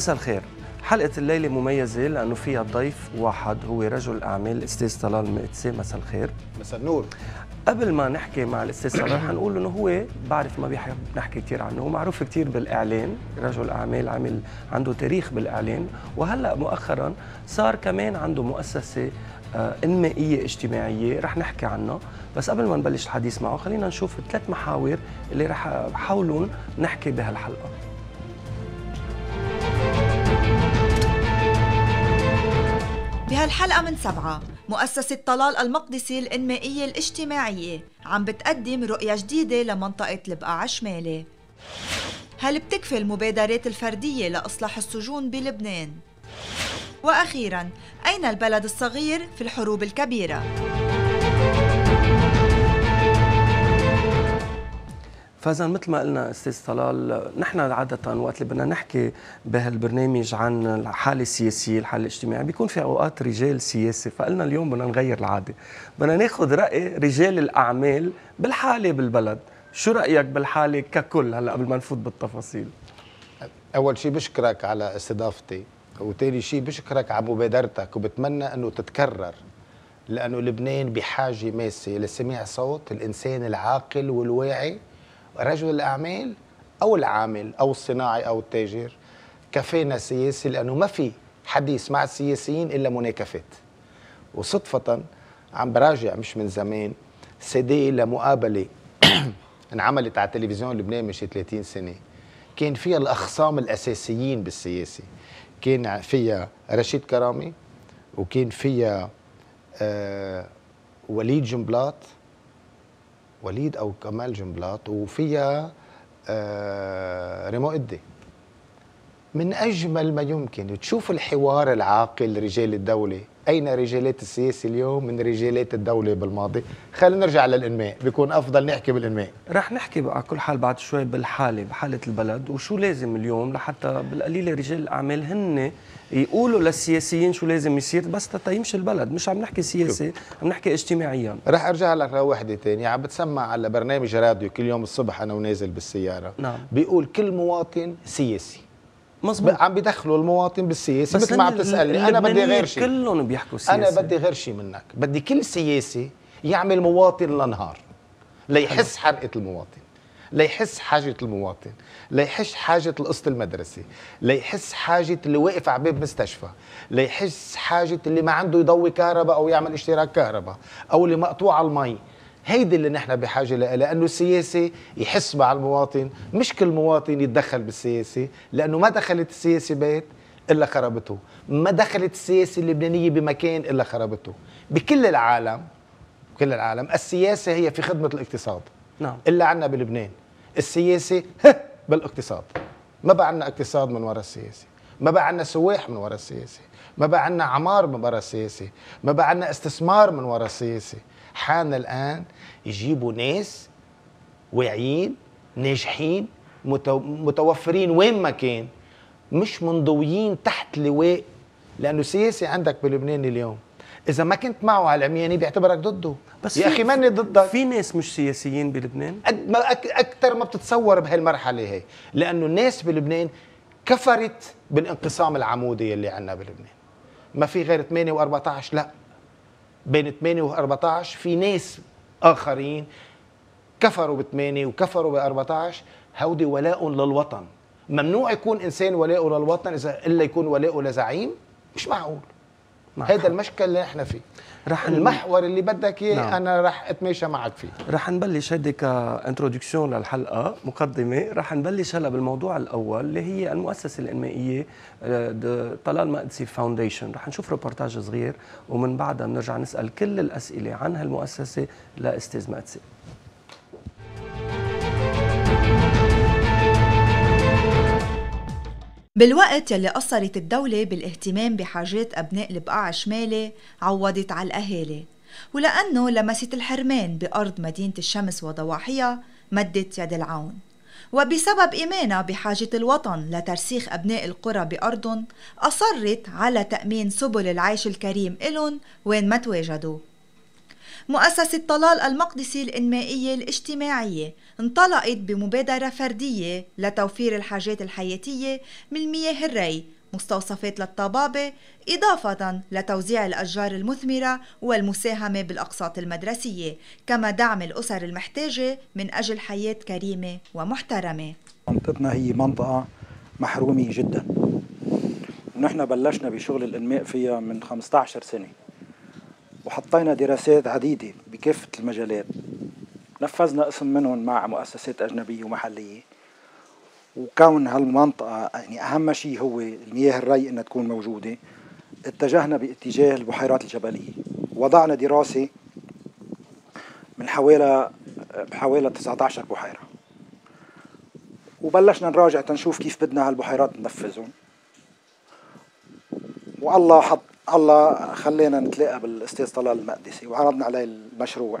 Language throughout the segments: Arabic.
مساء الخير حلقة الليلة مميزة لأنه فيها ضيف واحد هو رجل أعمال الأستاذ طلال مئتسي مساء الخير مساء النور قبل ما نحكي مع الأستاذ طلال حنقول إنه هو بعرف ما بيحب نحكي كثير عنه معروف كثير بالإعلان رجل أعمال عمل عنده تاريخ بالإعلان وهلأ مؤخرا صار كمان عنده مؤسسة آه، انمائيه اجتماعيه رح نحكي عنها بس قبل ما نبلش الحديث معه خلينا نشوف الثلاث محاور اللي رح حاولون نحكي بهالحلقه بهالحلقة من سبعة مؤسسة طلال المقدسي الإنمائية الاجتماعية عم بتقدم رؤية جديدة لمنطقة البقاع الشمالي هل بتكفي المبادرات الفردية لإصلاح السجون بلبنان؟ وأخيراً أين البلد الصغير في الحروب الكبيرة؟ فاذا مثل ما قلنا استاذ طلال نحن عاده وقت اللي بدنا نحكي بهالبرنامج عن الحاله السياسيه، الحاله الاجتماعيه، بيكون في اوقات رجال سياسه، فقلنا اليوم بدنا نغير العاده، بدنا ناخذ راي رجال الاعمال بالحاله بالبلد، شو رايك بالحاله ككل هلا قبل ما نفوت بالتفاصيل؟ اول شيء بشكرك على استضافتي، وثاني شيء بشكرك على مبادرتك وبتمنى انه تتكرر لانه لبنان بحاجه ماسه لسماع صوت الانسان العاقل والواعي رجل الاعمال او العامل او الصناعي او التاجر كفانا سياسي لانه ما في حديث مع السياسيين الا مناكفات وصدفه عم براجع مش من زمان سيدي لمقابله انعملت على التلفزيون اللبناني من شي 30 سنه كان فيها الاخصام الاساسيين بالسياسه كان فيها رشيد كرامي وكان فيها آه وليد جنبلاط وليد او كمال جنبلاط وفيها آه، ريمو ادي من اجمل ما يمكن تشوف الحوار العاقل رجال الدوله اين رجالات السياسه اليوم من رجالات الدوله بالماضي خلينا نرجع للانماء بيكون افضل نحكي بالانماء رح نحكي على كل حال بعد شوي بالحاله بحاله البلد وشو لازم اليوم لحتى بالقليله رجال الاعمال هن يقولوا للسياسيين شو لازم يصير بس تتا يمشي البلد مش عم نحكي سياسي عم نحكي اجتماعيا رح ارجع لك لوحده ثانيه عم بتسمع على برنامج راديو كل يوم الصبح انا ونازل بالسياره نعم. بيقول كل مواطن سياسي مزبوط عم بيدخلوا المواطن بالسياسه مثل ما عم تسالني انا بدي غير شيء كلهم بيحكوا سياسي انا بدي غير شيء منك بدي كل سياسي يعمل مواطن لنهار ليحس حرقه المواطن ليحس حاجة المواطن ليحس حاجة القسط المدرسي ليحس حاجة اللي واقف على باب مستشفى ليحس حاجة اللي ما عنده يضوي كهرباء أو يعمل اشتراك كهرباء أو اللي مقطوع المي هيدي اللي نحن بحاجه لها لانه السياسي يحس مع المواطن مش كل مواطن يتدخل بالسياسي لانه ما دخلت السياسي بيت الا خربته ما دخلت السياسه اللبنانيه بمكان الا خربته بكل العالم بكل العالم السياسه هي في خدمه الاقتصاد نعم الا عنا بلبنان السياسه بالاقتصاد ما بقى عندنا اقتصاد من وراء السياسه ما بقى عندنا سواح من وراء السياسه ما بقى عندنا عمار من وراء السياسه ما بقى عندنا استثمار من وراء السياسه حان الان يجيبوا ناس واعيين ناجحين متوفرين وين ما كان مش منضويين تحت لواء لانه السياسه عندك بلبنان اليوم اذا ما كنت معه على العمياني يعني بيعتبرك ضده بس يا اخي ماني ضدك في ناس مش سياسيين بلبنان قد ما اكثر ما بتتصور بهالمرحله هي لانه الناس بلبنان كفرت بالانقسام العمودي اللي عندنا بلبنان ما في غير 8 و14 لا بين 8 و14 في ناس اخرين كفروا ب8 وكفروا ب14 هودي ولاء للوطن ممنوع يكون انسان ولاء للوطن اذا الا يكون ولاء لزعيم مش معقول نعم. هذا المشكل اللي احنا فيه رح المحور اللي بدك اياه نعم. انا رح اتماشى معك فيه رح نبلش هيدي كانترودكسيون للحلقه مقدمه رح نبلش هلا بالموضوع الاول اللي هي المؤسسه الانمائيه آه، طلال مقدسي فاونديشن رح نشوف ريبورتاج صغير ومن بعدها بنرجع نسال كل الاسئله عن هالمؤسسه لاستاذ مقدسي بالوقت يلي قصرت الدولة بالاهتمام بحاجات أبناء البقاع الشمالي عوضت على الأهالي ولأنه لمست الحرمان بأرض مدينة الشمس وضواحيها مدت يد العون وبسبب إيمانها بحاجة الوطن لترسيخ أبناء القرى بأرضهم أصرت على تأمين سبل العيش الكريم إلهم وين ما تواجدوا مؤسسة طلال المقدسي الإنمائية الاجتماعية انطلقت بمبادرة فردية لتوفير الحاجات الحياتية من مياه الري مستوصفات للطبابة إضافة لتوزيع الأشجار المثمرة والمساهمة بالأقساط المدرسية كما دعم الأسر المحتاجة من أجل حياة كريمة ومحترمة منطقتنا هي منطقة محرومة جدا ونحن بلشنا بشغل الإنماء فيها من 15 سنة وحطينا دراسات عديدة بكافة المجالات نفذنا اسم منهم مع مؤسسات أجنبية ومحلية وكون هالمنطقة يعني أهم شيء هو المياه الري إنها تكون موجودة اتجهنا باتجاه البحيرات الجبلية وضعنا دراسة من حوالي بحوالي 19 بحيرة وبلشنا نراجع تنشوف كيف بدنا هالبحيرات ننفذهم والله حط الله خلينا نتلاقى بالاستاذ طلال المقدسي وعرضنا عليه المشروع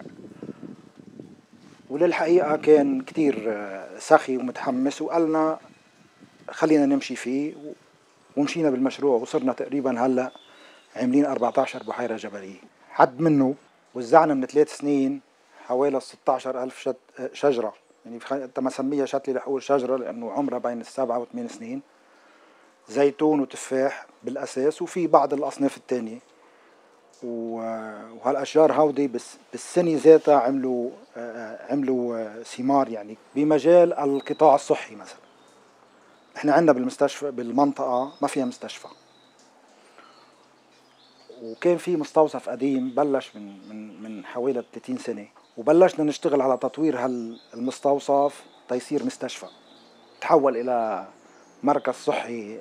وللحقيقه كان كتير آه، سخي ومتحمس وقالنا خلينا نمشي فيه ومشينا بالمشروع وصرنا تقريبا هلا عاملين 14 بحيره جبليه حد منه وزعنا من ثلاث سنين حوالي 16000 آه، شجره يعني ما سميها شتلي لحقول شجره لانه عمرها بين السبعه وثمان سنين زيتون وتفاح بالأساس وفي بعض الأصناف الثانيه وهالأشجار هودي بالسنة ذاتها عملوا عملوا آه، ثمار يعني بمجال القطاع الصحي مثلا احنا عندنا بالمستشفى بالمنطقة ما فيها مستشفى وكان في مستوصف قديم بلش من من من حوالي 30 سنة وبلشنا نشتغل على تطوير هالمستوصف تيصير مستشفى تحول إلى مركز صحي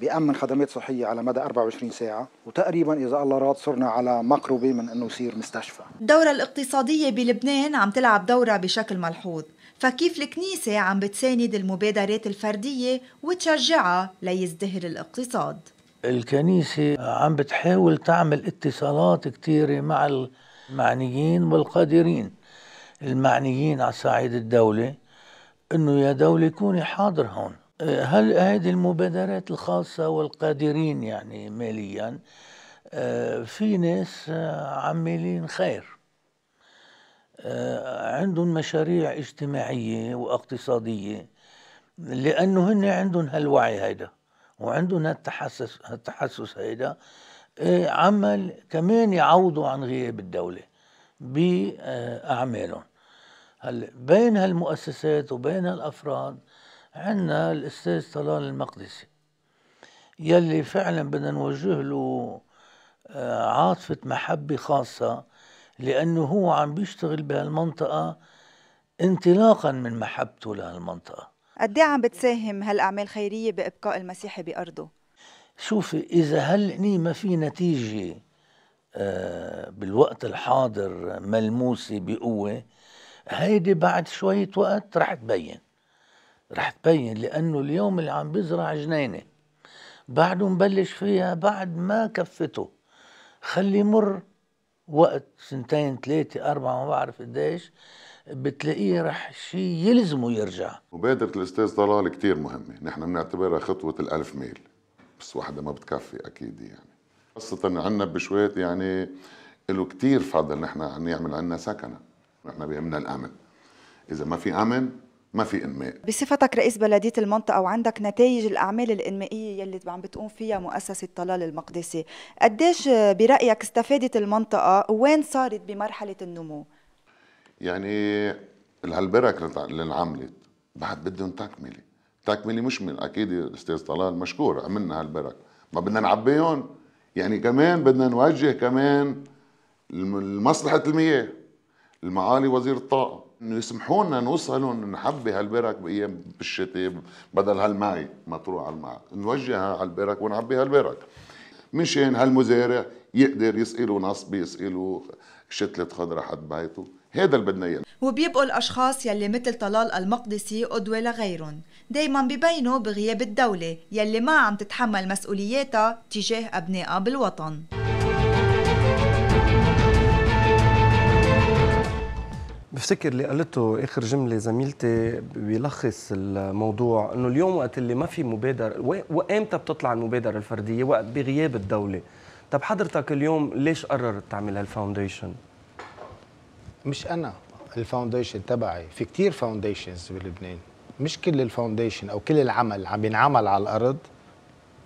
بيأمن خدمات صحية على مدى 24 ساعة وتقريبا إذا الله راد صرنا على مقربة من أنه يصير مستشفى الدورة الاقتصادية بلبنان عم تلعب دورة بشكل ملحوظ فكيف الكنيسة عم بتساند المبادرات الفردية وتشجعها ليزدهر الاقتصاد الكنيسة عم بتحاول تعمل اتصالات كثيرة مع المعنيين والقادرين المعنيين على صعيد الدولة انه يا دولة كوني حاضر هون هل هذه المبادرات الخاصة والقادرين يعني ماليا آه، في ناس آه، عاملين خير آه، عندهم مشاريع اجتماعية واقتصادية لأنه هن عندهم هالوعي هيدا وعندهم هالتحسس هالتحسس هيدا عمل كمان يعوضوا عن غياب الدولة بأعمالهم هل بين هالمؤسسات وبين الأفراد عندنا الأستاذ طلال المقدسي يلي فعلا بدنا نوجه له آه، عاطفة محبة خاصة لأنه هو عم بيشتغل بهالمنطقة انطلاقا من محبته لهالمنطقة قد إيه عم بتساهم هالأعمال الخيرية بإبقاء المسيحي بأرضه؟ شوفي إذا هلقني ما في نتيجة آه، بالوقت الحاضر ملموسة بقوة هيدي بعد شوية وقت رح تبين رح تبين لانه اليوم اللي عم بيزرع جنينه بعده مبلش فيها بعد ما كفته خلي يمر وقت سنتين ثلاثة أربعة ما بعرف قديش بتلاقيه رح شيء يلزمه يرجع مبادرة الأستاذ طلال كتير مهمة نحن بنعتبرها خطوة الألف ميل بس واحدة ما بتكفي أكيد يعني خاصة عنا بشويت يعني له كتير فضل نحن عم يعمل عنا سكنة نحن بيهمنا الأمن إذا ما في أمن ما في انماء بصفتك رئيس بلديه المنطقه وعندك نتائج الاعمال الانمائيه يلي عم بتقوم فيها مؤسسه طلال المقدسي قديش برايك استفادت المنطقه وين صارت بمرحله النمو يعني الهالبرك اللي انعملت بعد بدهم تكمله تكمله مش من اكيد الاستاذ طلال مشكور عملنا هالبرك ما بدنا نعبيهم يعني كمان بدنا نوجه كمان لمصلحه المياه المعالي وزير الطاقه يسمحوا لنا نوصلهم نحبي هالبرك بايام بالشتاء بدل هالمعي ما تروح على المعي نوجهها على البرك ونعبي هالبرك مشان هالمزارع يقدر يسقي نصبي يسقي شتلة خضرة حد بيته هذا اللي بدنا اياه وبيبقوا الاشخاص يلي مثل طلال المقدسي قدوه لغيرهم دايما ببينوا بغياب الدوله يلي ما عم تتحمل مسؤولياتها تجاه ابنائها بالوطن بفتكر اللي قالته اخر جمله زميلتي بيلخص الموضوع انه اليوم وقت اللي ما في مبادره وامتى بتطلع المبادره الفرديه وقت بغياب الدوله طب حضرتك اليوم ليش قررت تعمل هالفاونديشن مش انا الفاونديشن تبعي في كتير فاونديشنز بلبنان مش كل الفاونديشن او كل العمل عم بينعمل على الارض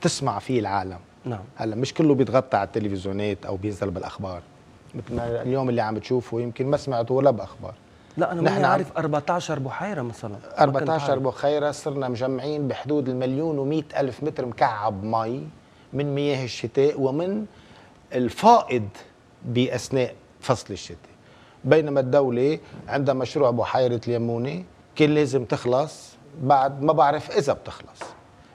تسمع فيه العالم نعم هلا مش كله بيتغطى على التلفزيونات او بينزل بالاخبار مثل ما اليوم اللي عم تشوفه يمكن ما سمعتوا ولا باخبار لا انا نحن عارف 14 بحيره مثلا 14 بحيره صرنا مجمعين بحدود المليون و الف متر مكعب مي من مياه الشتاء ومن الفائض باثناء فصل الشتاء بينما الدوله عندها مشروع بحيره ليمونه كان لازم تخلص بعد ما بعرف اذا بتخلص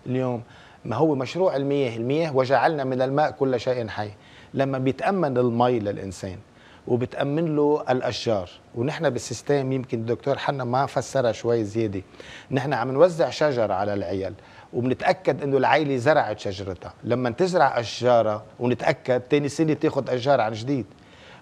اليوم ما هو مشروع المياه المياه وجعلنا من الماء كل شيء حي لما بيتامن المي للانسان وبتامن له الاشجار ونحن بالسيستم يمكن الدكتور حنا ما فسرها شوي زياده نحن عم نوزع شجر على العيال وبنتاكد انه العائله زرعت شجرتها لما تزرع اشجارها ونتاكد ثاني سنه تاخذ اشجار عن جديد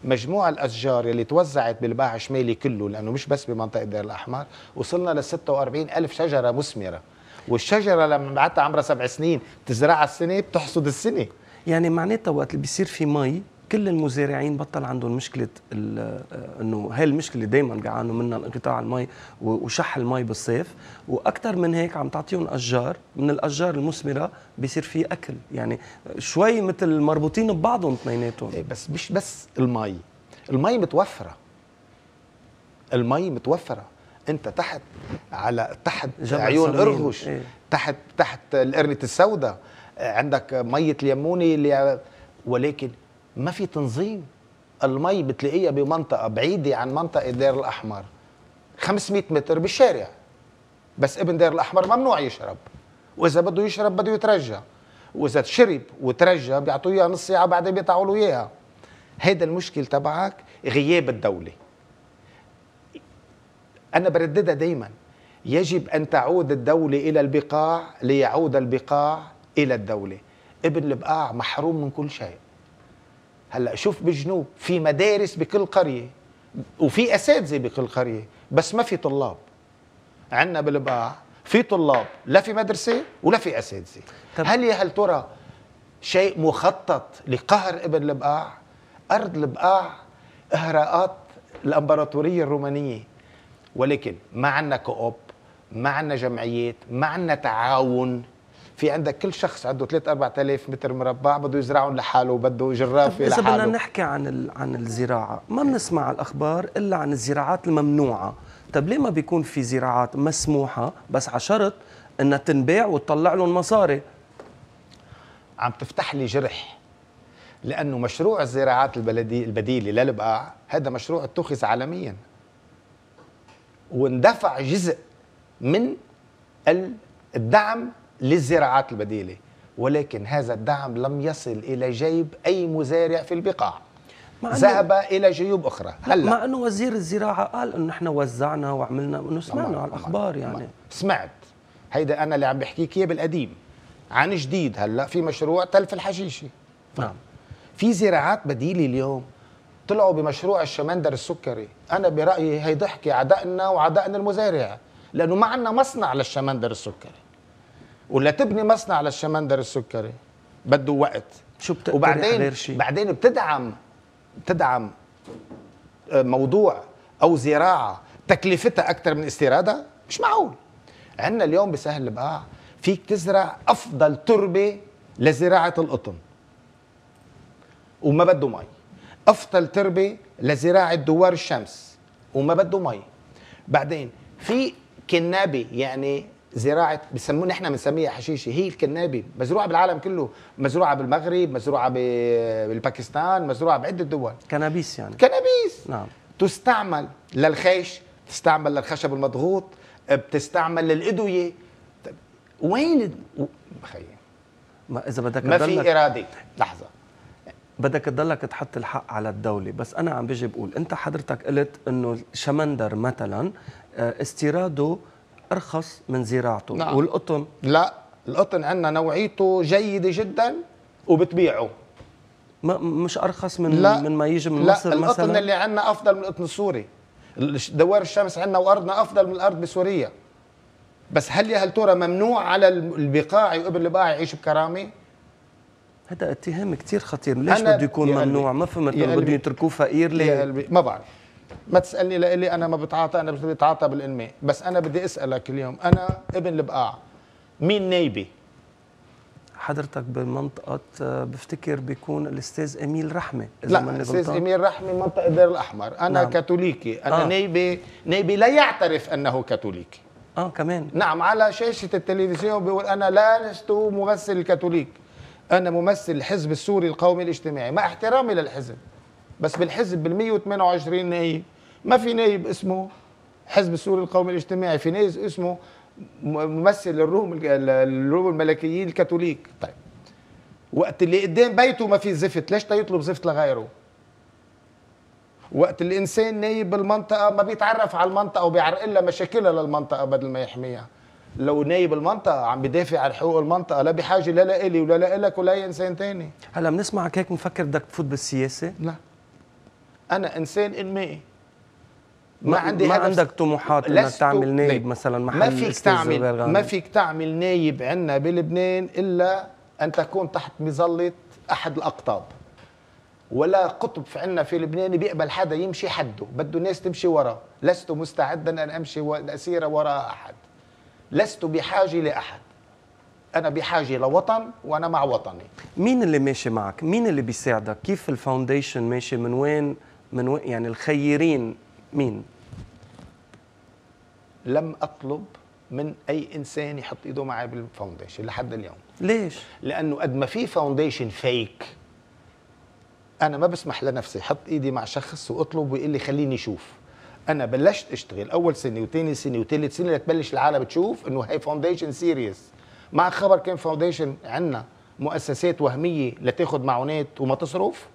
مجموع الاشجار اللي توزعت بالباع الشمالي كله لانه مش بس بمنطقه دير الاحمر وصلنا ل 46 الف شجره مثمره والشجره لما بعتها عمرها سبع سنين تزرعها السنه بتحصد السنه يعني معناتها وقت اللي بيصير في مي كل المزارعين بطل عندهم مشكله آه، انه هاي المشكله دائما بيعانوا منها انقطاع المي وشح المي بالصيف واكثر من هيك عم تعطيهم اشجار من الاشجار المثمره بيصير في اكل يعني شوي مثل مربوطين ببعضهم اثنيناتهم إيه، بس مش بس المي المي متوفره المي متوفره انت تحت على تحت عيون ارغش إيه؟ تحت تحت القرنه السوداء عندك ميه ليموني اللي ولكن ما في تنظيم المي بتلاقيها بمنطقه بعيده عن منطقه دير الاحمر 500 متر بالشارع بس ابن دير الاحمر ممنوع يشرب واذا بده يشرب بده يترجى واذا شرب وترجى بيعطوه اياها نص ساعه بعدين بيقطعوا له اياها هيدا المشكل تبعك غياب الدوله انا برددها دائما يجب ان تعود الدوله الى البقاع ليعود البقاع الى الدوله ابن البقاع محروم من كل شيء هلا شوف بالجنوب في مدارس بكل قريه وفي اساتذه بكل قريه بس ما في طلاب عندنا بالبقاع في طلاب لا في مدرسه ولا في اساتذه هل يا هل ترى شيء مخطط لقهر ابن البقاع ارض البقاع اهراءات الامبراطوريه الرومانيه ولكن ما عندنا كوب ما عندنا جمعيات ما عندنا تعاون في عندك كل شخص عنده 3 4000 متر مربع بده يزرعهم لحاله بده جرافه لحاله اذا بدنا نحكي عن عن الزراعه ما بنسمع الاخبار الا عن الزراعات الممنوعه طب ليه ما بيكون في زراعات مسموحه بس على شرط انها تنباع وتطلع لهم مصاري عم تفتح لي جرح لانه مشروع الزراعات البلدي البديله للبقاع هذا مشروع اتخذ عالميا واندفع جزء من الدعم للزراعات البديله ولكن هذا الدعم لم يصل الى جيب اي مزارع في البقاع ذهب الى جيوب اخرى هلا مع انه وزير الزراعه قال انه نحن وزعنا وعملنا انه سمعنا على الاخبار يعني ما. سمعت هيدا انا اللي عم بحكيك اياه بالقديم عن جديد هلا في مشروع تلف الحشيشه نعم في زراعات بديله اليوم طلعوا بمشروع الشمندر السكري انا برايي هي ضحكه عدائنا وعدائنا المزارع لانه ما عندنا مصنع للشمندر السكري ولا تبني مصنع للشمندر السكري بده وقت شو بت... وبعدين بعدين بتدعم بتدعم آه، موضوع او زراعه تكلفتها اكثر من استيرادها مش معقول عندنا اليوم بسهل البقاع فيك تزرع افضل تربه لزراعه القطن وما بده مي افضل تربه لزراعه دوار الشمس وما بده مي بعدين في كنابه يعني زراعه بسمون احنا بنسميها حشيشه هي الكنابه مزروعه بالعالم كله مزروعه بالمغرب مزروعه بالباكستان مزروعه بعده دول كنابيس يعني كنابيس نعم تستعمل للخيش تستعمل للخشب المضغوط بتستعمل للادويه طيب، وين خيي ما اذا بدك ما في اراده لحظه بدك تضلك تحط الحق على الدولة بس أنا عم بيجي بقول أنت حضرتك قلت أنه شمندر مثلا آه، استيراده ارخص من زراعته نعم. والقطن لا القطن عندنا نوعيته جيده جدا وبتبيعه ما مش ارخص من لا من ما يجي من لا مصر القطن مثلا القطن اللي عندنا افضل من القطن السوري دوار الشمس عندنا وارضنا افضل من الارض بسوريا بس هل يا هل ترى ممنوع على البقاعي وابن البقاعي يعيش بكرامه؟ هذا اتهام كثير خطير ليش بده يكون ممنوع ما فهمت بده يتركوه فقير ليه؟ ما بعرف ما تسالني لإلي انا ما بتعاطى انا بتعاطى بالانماء بس انا بدي اسالك اليوم انا ابن البقاع مين نايبي حضرتك بمنطقة بفتكر بيكون الأستاذ أميل رحمة إذا لا الأستاذ أميل رحمة منطقة دير الأحمر أنا نعم. كاثوليكي أنا آه. نايبي نايبي لا يعترف أنه كاثوليكي آه كمان نعم على شاشة التلفزيون بيقول أنا لا لست ممثل كاثوليك أنا ممثل الحزب السوري القومي الاجتماعي مع احترامي للحزب بس بالحزب بال 128 نايب ما في نايب اسمه حزب السوري القومي الاجتماعي في نايب اسمه ممثل الروم الروم الملكيين الكاثوليك طيب وقت اللي قدام بيته ما في زفت ليش تيطلب زفت لغيره وقت الانسان نايب بالمنطقه ما بيتعرف على المنطقه وبيعرق لها مشاكلها للمنطقه بدل ما يحميها لو نايب المنطقه عم بدافع عن حقوق المنطقه لا بحاجه لا لي ولا لك ولا اي انسان ثاني هلا بنسمعك هيك بنفكر بدك تفوت بالسياسه لا انا انسان انمائي ما عندي ما عندك طموحات انك تعمل نايب طيب. مثلا محل ما فيك تعمل ما فيك تعمل نايب عندنا بلبنان الا ان تكون تحت مظله احد الاقطاب ولا قطب في عندنا في لبنان بيقبل حدا يمشي حده بده الناس تمشي وراه لست مستعدا ان امشي اسير وراء احد لست بحاجه لاحد انا بحاجه لوطن وانا مع وطني مين اللي ماشي معك مين اللي بيساعدك كيف الفاونديشن ماشي من وين من يعني الخيرين مين؟ لم اطلب من اي انسان يحط ايده معي بالفاونديشن لحد اليوم ليش؟ لانه قد ما في فاونديشن فيك انا ما بسمح لنفسي احط ايدي مع شخص واطلب ويقول لي خليني اشوف انا بلشت اشتغل اول سنه وثاني سنه وثالث سنه لتبلش العالم تشوف انه هي فاونديشن سيريس مع خبر كان فاونديشن عندنا مؤسسات وهميه لتاخذ معونات وما تصرف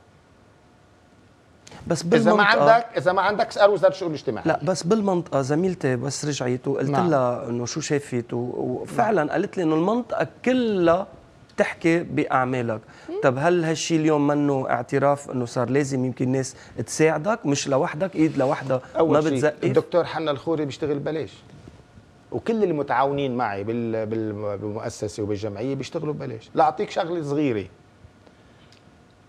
بس بالمنطقه اذا ما عندك اذا ما عندك اسال وزاره الشؤون الاجتماعيه لا بس بالمنطقه زميلتي بس رجعت وقلت نعم. لها انه شو شافت وفعلا قالت لي انه المنطقه كلها تحكي باعمالك طب هل هالشيء اليوم منه اعتراف انه صار لازم يمكن الناس تساعدك مش لوحدك ايد لوحدها ما بتزقف الدكتور حنا الخوري بيشتغل ببلاش وكل المتعاونين معي بالمؤسسه وبالجمعيه بيشتغلوا ببلاش لاعطيك شغله صغيره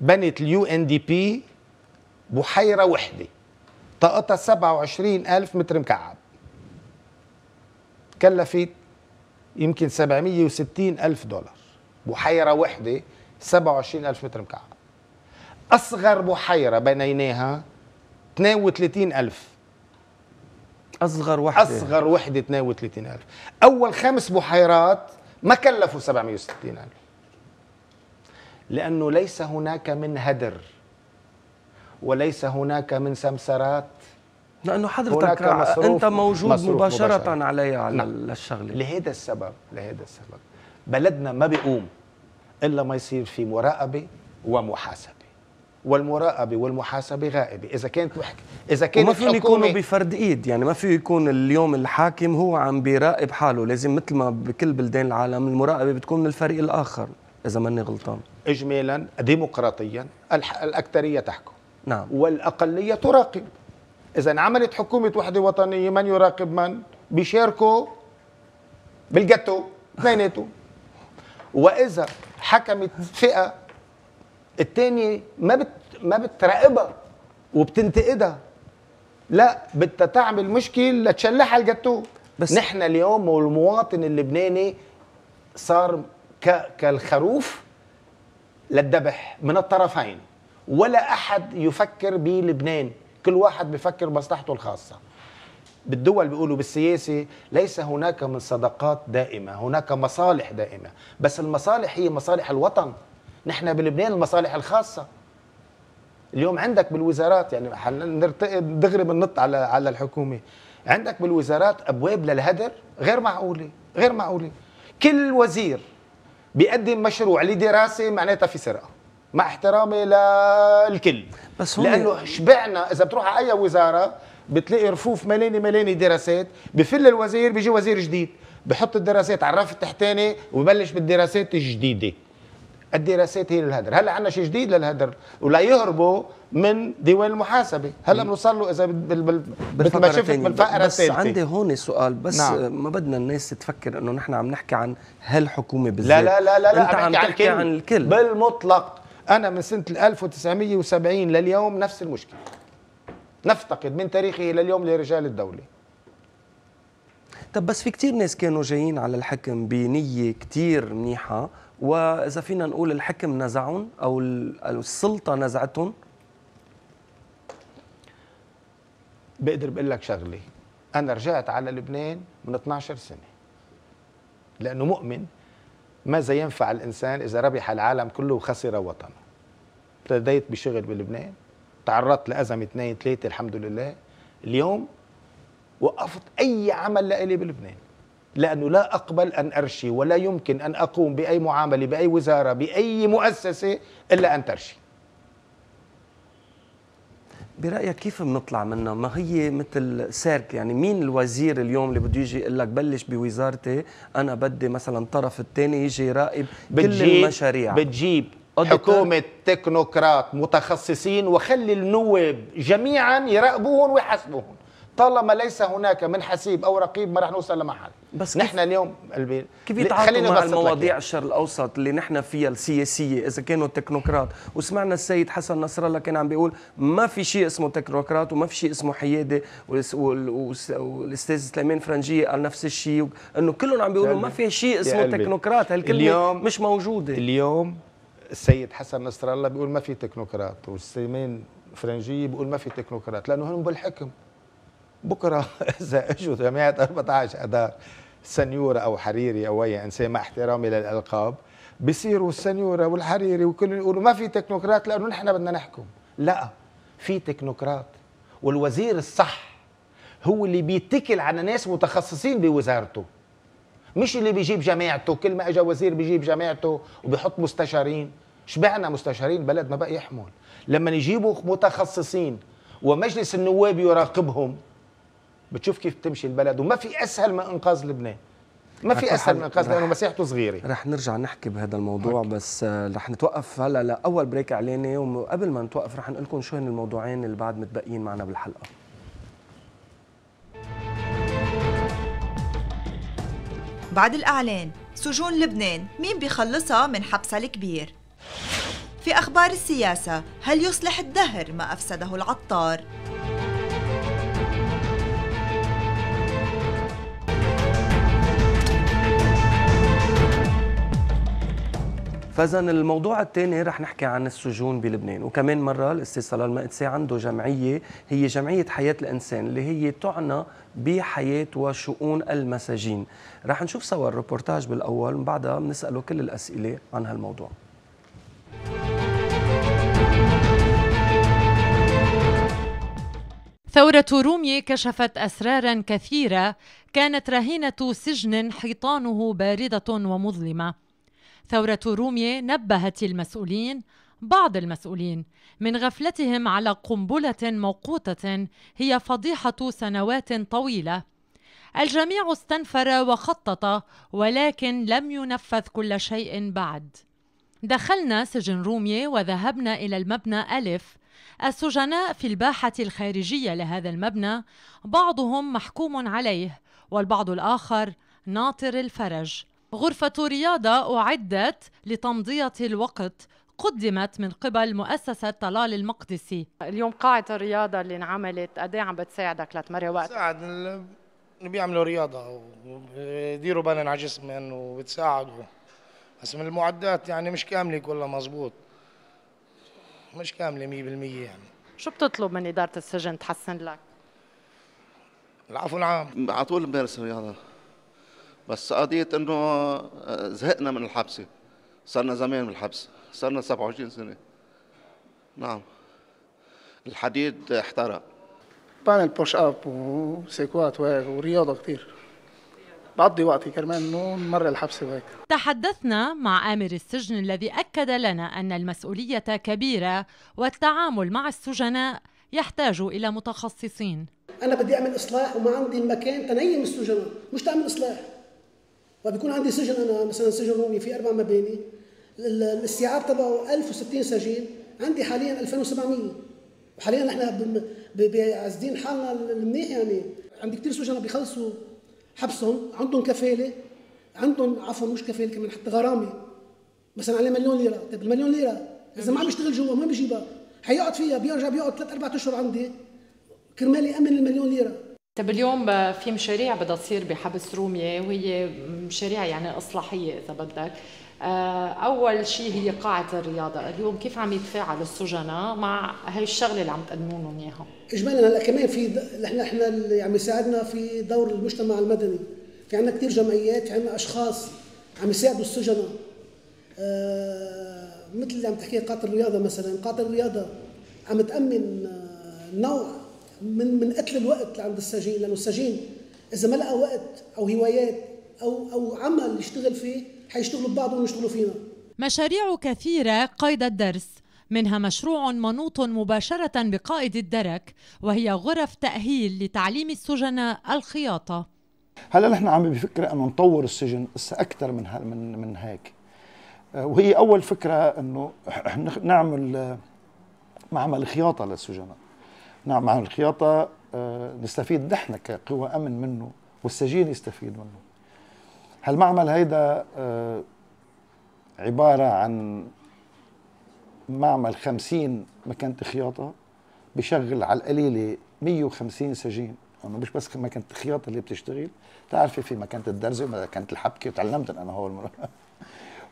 بنت اليو ان دي بي بحيرة وحدة طاقتها 27 ألف متر مكعب كلفت يمكن 760 ألف دولار بحيرة وحدة 27 ألف متر مكعب أصغر بحيرة بنيناها 32 ألف أصغر وحدة أصغر وحدة 32 ألف أول خمس بحيرات ما كلفوا 760 ألف لأنه ليس هناك من هدر وليس هناك من سمسرات لانه حضرتك انت موجود مباشره, مباشرة. علي على نعم. الشغله لهذا السبب لهذا السبب بلدنا ما بيقوم الا ما يصير في مراقبه ومحاسبه والمراقبه والمحاسبه غائبه اذا كانت وحك... اذا كانت وما فيهم يكونوا بفرد ايد يعني ما في يكون اليوم الحاكم هو عم بيراقب حاله لازم مثل ما بكل بلدان العالم المراقبه بتكون من الفريق الاخر اذا ماني غلطان اجمالا ديمقراطيا الح... الاكثريه تحكم نعم والأقلية تراقب إذا عملت حكومة وحدة وطنية من يراقب من؟ بيشاركوا بالجاتو اثنيناتو وإذا حكمت فئة الثانية ما بت ما بتراقبها وبتنتقدها لا بدها تعمل مشكل لتشلحها الجاتو بس نحن اليوم والمواطن اللبناني صار ك... كالخروف للذبح من الطرفين ولا احد يفكر بلبنان كل واحد بفكر بمصلحته الخاصه بالدول بيقولوا بالسياسة ليس هناك من صداقات دائمة هناك مصالح دائمة بس المصالح هي مصالح الوطن نحن بلبنان المصالح الخاصة اليوم عندك بالوزارات يعني دغري بننط على على الحكومة عندك بالوزارات أبواب للهدر غير معقولة غير معقولة كل وزير بيقدم مشروع لدراسة معناتها في سرقة مع احترامي للكل بس لانه شبعنا اذا بتروح على اي وزاره بتلاقي رفوف ملاني ملاني دراسات بفل الوزير بيجي وزير جديد بحط الدراسات على الرف التحتاني وببلش بالدراسات الجديده الدراسات هي للهدر هلا عندنا شيء جديد للهدر ولا يهربوا من ديوان المحاسبه هلا بنوصل له اذا بال... مثل ما شفت بالفقره بس عندي هون سؤال بس نعم. ما بدنا الناس تفكر انه نحن عم نحكي عن هالحكومه بالذات لا لا لا لا, لا انت عم تحكي عن الكل, عن الكل. بالمطلق انا من سنه 1970 لليوم نفس المشكله نفتقد من تاريخه الى اليوم لرجال الدوله طب بس في كتير ناس كانوا جايين على الحكم بنية كتير منيحة وإذا فينا نقول الحكم نزعهم أو السلطة نزعتهم بقدر بقول لك شغلة أنا رجعت على لبنان من 12 سنة لأنه مؤمن ماذا ينفع الإنسان إذا ربح العالم كله وخسر وطنه ابتديت بشغل بلبنان تعرضت لأزمة اثنين ثلاثة الحمد لله اليوم وقفت أي عمل لإلي بلبنان لأنه لا أقبل أن أرشي ولا يمكن أن أقوم بأي معاملة بأي وزارة بأي مؤسسة إلا أن ترشي برايك كيف بنطلع منها ما هي مثل سيرك يعني مين الوزير اليوم اللي بده يجي يقول لك بلش بوزارتي انا بدي مثلا الطرف الثاني يجي يراقب كل المشاريع بتجيب حكومة تكنوقراط متخصصين وخلي النواب جميعا يراقبوهم ويحاسبوهم طالما ليس هناك من حسيب او رقيب ما راح نوصل لمحل بس نحن اليوم البي... كيف يتعاطوا مع المواضيع الشرق الاوسط اللي نحن فيها السياسيه اذا كانوا تكنوقراط وسمعنا السيد حسن نصر الله كان عم بيقول ما في شيء اسمه تكنوقراط وما في شيء اسمه حياده والاستاذ سليمان فرنجيه قال نفس الشيء انه كلهم عم بيقولوا ما في شيء اسمه تكنوقراط هالكلمه اليوم مش موجوده اليوم السيد حسن نصر الله بيقول ما في تكنوقراط وسليمان فرنجيه بيقول ما في تكنوقراط لانه هم بالحكم بكره اذا اجوا جماعه 14 اذار سنيوره او حريري او اي انسان مع احترامي للالقاب بصيروا السنيوره والحريري وكل يقولوا ما في تكنوقراط لانه نحن بدنا نحكم لا في تكنوقراط والوزير الصح هو اللي بيتكل على ناس متخصصين بوزارته مش اللي بيجيب جماعته كل ما اجى وزير بيجيب جماعته وبيحط مستشارين شبعنا مستشارين بلد ما بقى يحمل لما يجيبوا متخصصين ومجلس النواب يراقبهم بتشوف كيف بتمشي البلد وما في اسهل من انقاذ لبنان ما في اسهل من انقاذ لانه مساحته صغيره رح نرجع نحكي بهذا الموضوع ممكن. بس آه، رح نتوقف هلا لاول بريك علينا وقبل ما نتوقف رح نقول لكم شو هن الموضوعين اللي بعد متبقيين معنا بالحلقه بعد الاعلان سجون لبنان مين بيخلصها من حبسها الكبير في اخبار السياسه هل يصلح الدهر ما افسده العطار فاذا الموضوع الثاني رح نحكي عن السجون بلبنان وكمان مره الاستاذ صلاح المقدسي عنده جمعيه هي جمعيه حياه الانسان اللي هي تعنى بحياه وشؤون المساجين رح نشوف سوا الريبورتاج بالاول من بعدها بنساله كل الاسئله عن هالموضوع ثورة رومية كشفت أسرارا كثيرة كانت رهينة سجن حيطانه باردة ومظلمة ثورة روميه نبهت المسؤولين بعض المسؤولين من غفلتهم على قنبلة موقوتة هي فضيحة سنوات طويلة الجميع استنفر وخطط ولكن لم ينفذ كل شيء بعد دخلنا سجن رومية وذهبنا إلى المبنى ألف السجناء في الباحة الخارجية لهذا المبنى بعضهم محكوم عليه والبعض الآخر ناطر الفرج غرفة رياضة أعدت لتمضية الوقت قدمت من قبل مؤسسة طلال المقدسي اليوم قاعة الرياضة اللي انعملت قد إيه عم بتساعدك لتمرق وقت؟ بتساعد اللي بيعملوا رياضة وبيديروا بالهم على جسمهم وبتساعدوا بس من المعدات يعني مش كاملة كلها مزبوط مش كاملة 100% يعني شو بتطلب من إدارة السجن تحسن لك؟ العفو العام على طول بمارس الرياضة بس قضيه انه آه، زهقنا من الحبسه صرنا زمان من الحبس صرنا 27 سنه نعم الحديد احترق بعمل بوش اب وسيكوات وهيك ورياضه كثير بقضي وقتي كرمال انه نمر الحبسة وهيك تحدثنا مع آمر السجن الذي أكد لنا أن المسؤولية كبيرة والتعامل مع السجناء يحتاج إلى متخصصين أنا بدي أعمل إصلاح وما عندي المكان تنيم السجناء مش تعمل إصلاح طيب يكون عندي سجن انا مثلا سجن رومي في اربع مباني الاستيعاب تبعه 1060 سجين عندي حاليا 2700 وحاليا نحن بعزدين حالنا منيح يعني عندي كثير سجناء بيخلصوا حبسهم عندهم كفاله عندهم عفوا مش كفاله كمان حتى غرامه مثلا عليه مليون ليره طيب المليون ليره اذا ما عم يشتغل جوا ما بيجيبها حيقعد فيها بيرجع بيقعد ثلاث اربع اشهر عندي كرمال يامن المليون ليره طب اليوم في مشاريع بدها تصير بحبس رومية وهي مشاريع يعني اصلاحيه اذا بدك آه، اول شيء هي قاعه الرياضه اليوم كيف عم يتفاعل السجناء مع هي الشغله اللي عم تقدموا لهم اياها اجمالا هلا كمان في نحن احنا اللي عم يساعدنا في دور المجتمع المدني في عندنا كثير جمعيات في عندنا اشخاص عم يساعدوا السجناء آه، مثل اللي عم تحكي قاعه الرياضه مثلا قاعه الرياضه عم تامن آه، نوع من من قتل الوقت اللي عند السجين لانه السجين اذا ما لقى وقت او هوايات او او عمل يشتغل فيه حيشتغلوا ببعضهم ويشتغلوا فينا مشاريع كثيرة قيد الدرس منها مشروع منوط مباشرة بقائد الدرك وهي غرف تأهيل لتعليم السجناء الخياطة هلا نحن عم بفكرة أنه نطور السجن أكثر من من من هيك آه، وهي أول فكرة أنه نعمل آه، معمل خياطة للسجناء نعم مع الخياطة آه، نستفيد نحن كقوى أمن منه والسجين يستفيد منه هالمعمل هيدا آه، عبارة عن معمل خمسين مكانة خياطة بشغل على القليلة 150 سجين انه مش بس مكانة الخياطة اللي بتشتغل تعرفي في مكانة الدرزة ومكانة الحبكة وتعلمت انا هو المرة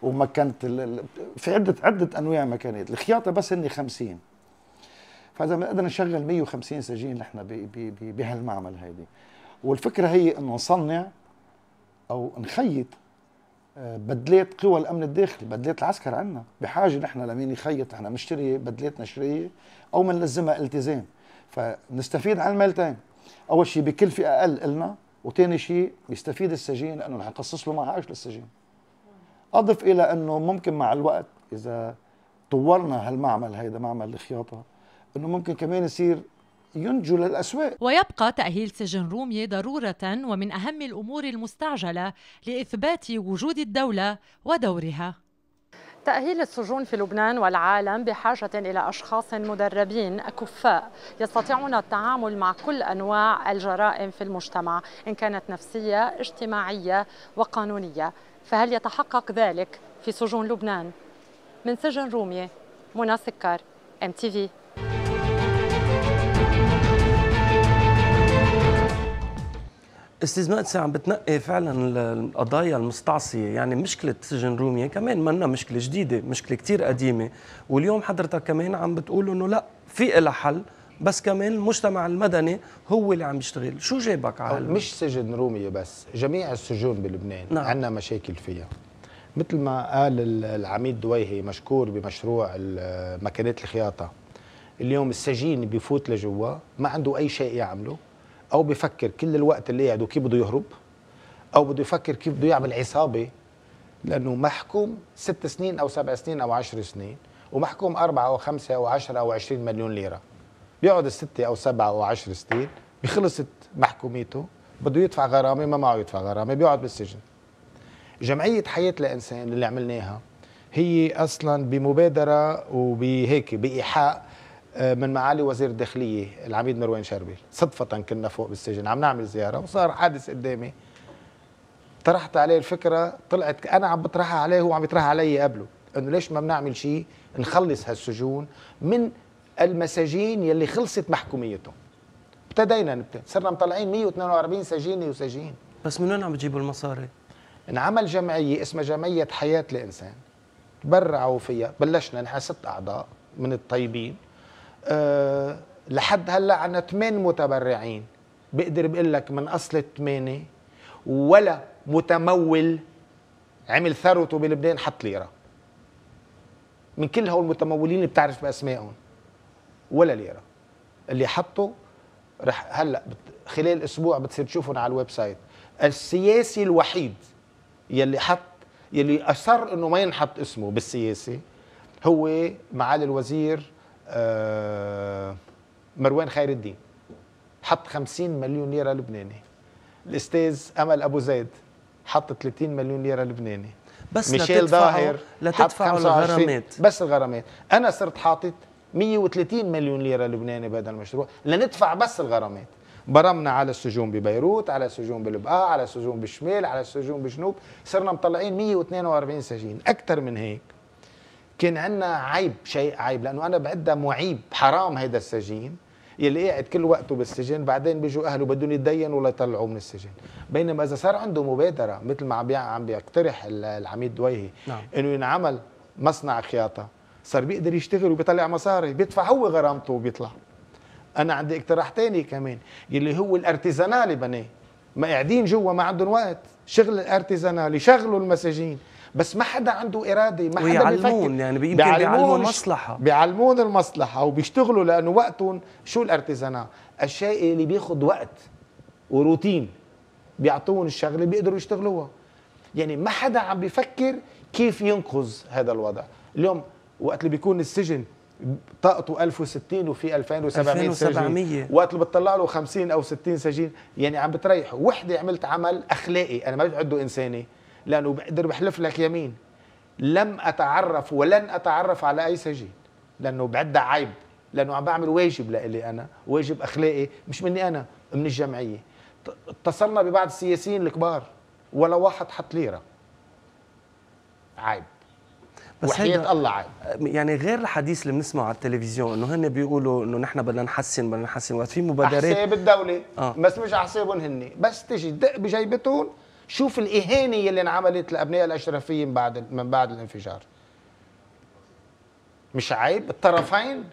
ومكانة في عدة عدة انواع مكانات الخياطة بس إني 50 فاذا بنقدر نشغل 150 سجين نحن بهالمعمل هيدي والفكره هي انه نصنع او نخيط آه، بدلات قوى الامن الداخلي بدلات العسكر عندنا بحاجه نحن لمين يخيط احنا بنشتري بدلات نشريه او بنلزمها التزام فنستفيد على المالتين اول شيء بكلفه اقل النا وثاني شيء بيستفيد السجين لانه رح نخصص له معاش للسجين اضف الى انه ممكن مع الوقت اذا طورنا هالمعمل هيدا معمل الخياطه انه ممكن كمان يصير ينجو للأسواق ويبقى تأهيل سجن رومي ضرورة ومن أهم الأمور المستعجلة لإثبات وجود الدولة ودورها تأهيل السجون في لبنان والعالم بحاجة إلى أشخاص مدربين كفاء يستطيعون التعامل مع كل أنواع الجرائم في المجتمع إن كانت نفسية اجتماعية وقانونية فهل يتحقق ذلك في سجون لبنان؟ من سجن رومية منى سكر ام تي في استاذ مقدسي عم بتنقي فعلا القضايا المستعصيه يعني مشكله سجن روميه كمان منا مشكله جديده مشكله كثير قديمه واليوم حضرتك كمان عم بتقول انه لا في لها حل بس كمان المجتمع المدني هو اللي عم يشتغل شو جابك على مش سجن روميه بس جميع السجون بلبنان نعم. عندنا مشاكل فيها مثل ما قال العميد دويهي مشكور بمشروع ماكينات الخياطه اليوم السجين بيفوت لجوا ما عنده اي شيء يعمله او بيفكر كل الوقت اللي قاعد كيف بده يهرب او بده يفكر كيف بده يعمل عصابه لانه محكوم ست سنين او سبع سنين او عشر سنين ومحكوم أربعة أو خمسة أو عشرة أو عشرين مليون ليرة بيقعد الستة أو سبعة أو عشر سنين بخلصت محكوميته بده يدفع غرامة ما معه يدفع غرامة بيقعد بالسجن جمعية حياة الإنسان اللي عملناها هي أصلا بمبادرة وبهيك بإيحاء آه، من معالي وزير الداخليه العميد مروان شربيل صدفه كنا فوق بالسجن عم نعمل زياره وصار حادث قدامي طرحت عليه الفكره طلعت انا عم بطرحها عليه وهو عم يطرحها علي قبله انه ليش ما بنعمل شيء نخلص هالسجون من المساجين يلي خلصت محكوميتهم ابتدينا نبتدي صرنا مطلعين 142 سجينه وسجين بس من وين عم بتجيبوا المصاري؟ انعمل جمعيه اسمها جمعيه حياه الانسان تبرعوا فيها بلشنا نحن ست اعضاء من الطيبين آه، لحد هلا عنا ثمان متبرعين بقدر بقول لك من اصل الثمانيه ولا متمول عمل ثروته بلبنان حط ليره من كل هول المتمولين اللي بتعرف باسمائهم ولا ليره اللي حطوا رح هلا خلال اسبوع بتصير تشوفهم على الويب سايت السياسي الوحيد يلي حط يلي اصر انه ما ينحط اسمه بالسياسه هو معالي الوزير آه، مروان خير الدين حط 50 مليون ليرة لبناني الأستاذ أمل أبو زيد حط 30 مليون ليرة لبناني بس ميشيل ظاهر لتدفعوا الغرامات بس الغرامات أنا صرت حاطط 130 مليون ليرة لبناني بهذا المشروع لندفع بس الغرامات برمنا على السجون ببيروت على السجون بالبقاع على السجون بالشمال على السجون بالجنوب صرنا مطلعين 142 سجين أكثر من هيك كان عندنا عيب شيء عيب لانه انا بعدها معيب حرام هيدا السجين يلي قاعد كل وقته بالسجن بعدين بيجوا اهله بدهم يتدينوا ليطلعوه من السجن بينما اذا صار عنده مبادره مثل ما عم عم بيقترح العميد دويهي نعم. انه ينعمل مصنع خياطه صار بيقدر يشتغل وبيطلع مصاري بيدفع هو غرامته وبيطلع انا عندي اقتراح ثاني كمان يلي هو الارتيزانالي بناه ما قاعدين جوا ما عندهم وقت شغل الارتيزانالي شغلوا المساجين بس ما حدا عنده اراده ما حدا يعني بيعلمون يعني بيمكن بيعلمون مصلحه بيعلمون المصلحه وبيشتغلوا لانه وقتهم شو الارتزانة الشيء اللي بياخذ وقت وروتين بيعطون الشغله بيقدروا يشتغلوها يعني ما حدا عم بيفكر كيف ينقذ هذا الوضع اليوم وقت اللي بيكون السجن طاقته 1060 وفي 2700 2700 وقت اللي بتطلع له 50 او 60 سجين يعني عم بتريحه وحده عملت عمل اخلاقي انا ما بعده انساني لانه بقدر بحلف لك يمين لم اتعرف ولن اتعرف على اي سجين لانه بعد عيب لانه عم بعمل واجب لإلي انا واجب اخلاقي مش مني انا من الجمعيه اتصلنا ببعض السياسيين الكبار ولا واحد حط ليره عيب بس وحياة الله عيب يعني غير الحديث اللي بنسمعه على التلفزيون انه هن بيقولوا انه نحن بدنا نحسن بدنا نحسن وقت في مبادرات حساب الدوله آه. بس مش على حسابهم هن بس تجي دق بجيبتهم شوف الإهانة اللي انعملت لأبناء الاشرفيه من بعد من بعد الانفجار مش عيب الطرفين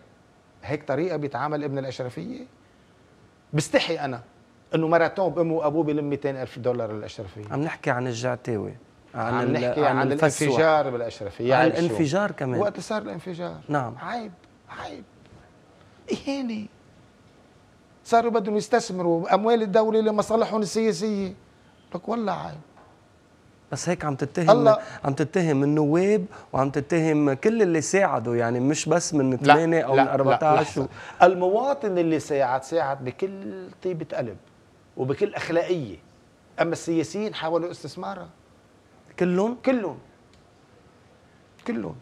هيك طريقة بيتعامل ابن الأشرفية بستحي أنا انه مرتهم بامه وابوه بلم 200000 دولار الاشرفيه عم نحكي عن الجعتاوي عن عم نحكي عن, عن الانفجار بالاشرفيه عن الانفجار كمان وقت صار الانفجار نعم عيب عيب اهانه صاروا بدهم يستثمروا اموال الدوله لمصالحهم السياسيه لك ولا عيب بس هيك عم تتهم هلا عم تتهم النواب وعم تتهم كل اللي ساعدوا يعني مش بس من 8 او لا من 14 لا لا المواطن اللي ساعد ساعد بكل طيبه قلب وبكل اخلاقيه اما السياسيين حاولوا استثمارها كلهم كلهم كلهم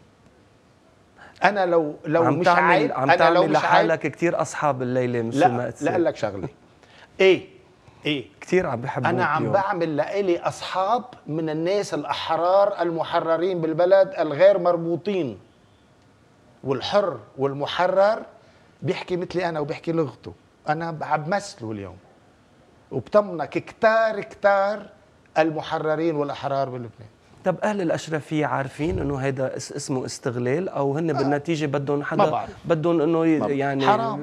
انا لو لو عم مش تعمل عيب عم تعمل لحالك كثير اصحاب الليله مش لا لا لك شغله ايه ايه كثير عم بحب انا عم بعمل لإلي اصحاب من الناس الاحرار المحررين بالبلد الغير مربوطين والحر والمحرر بيحكي مثلي انا وبيحكي لغته انا عم بمثله اليوم وبطمنك كتار كتار المحررين والاحرار بلبنان طب اهل الاشرفيه عارفين انه هذا اسمه استغلال او هن آه. بالنتيجه بدهم حدا بدهم انه يعني حرام.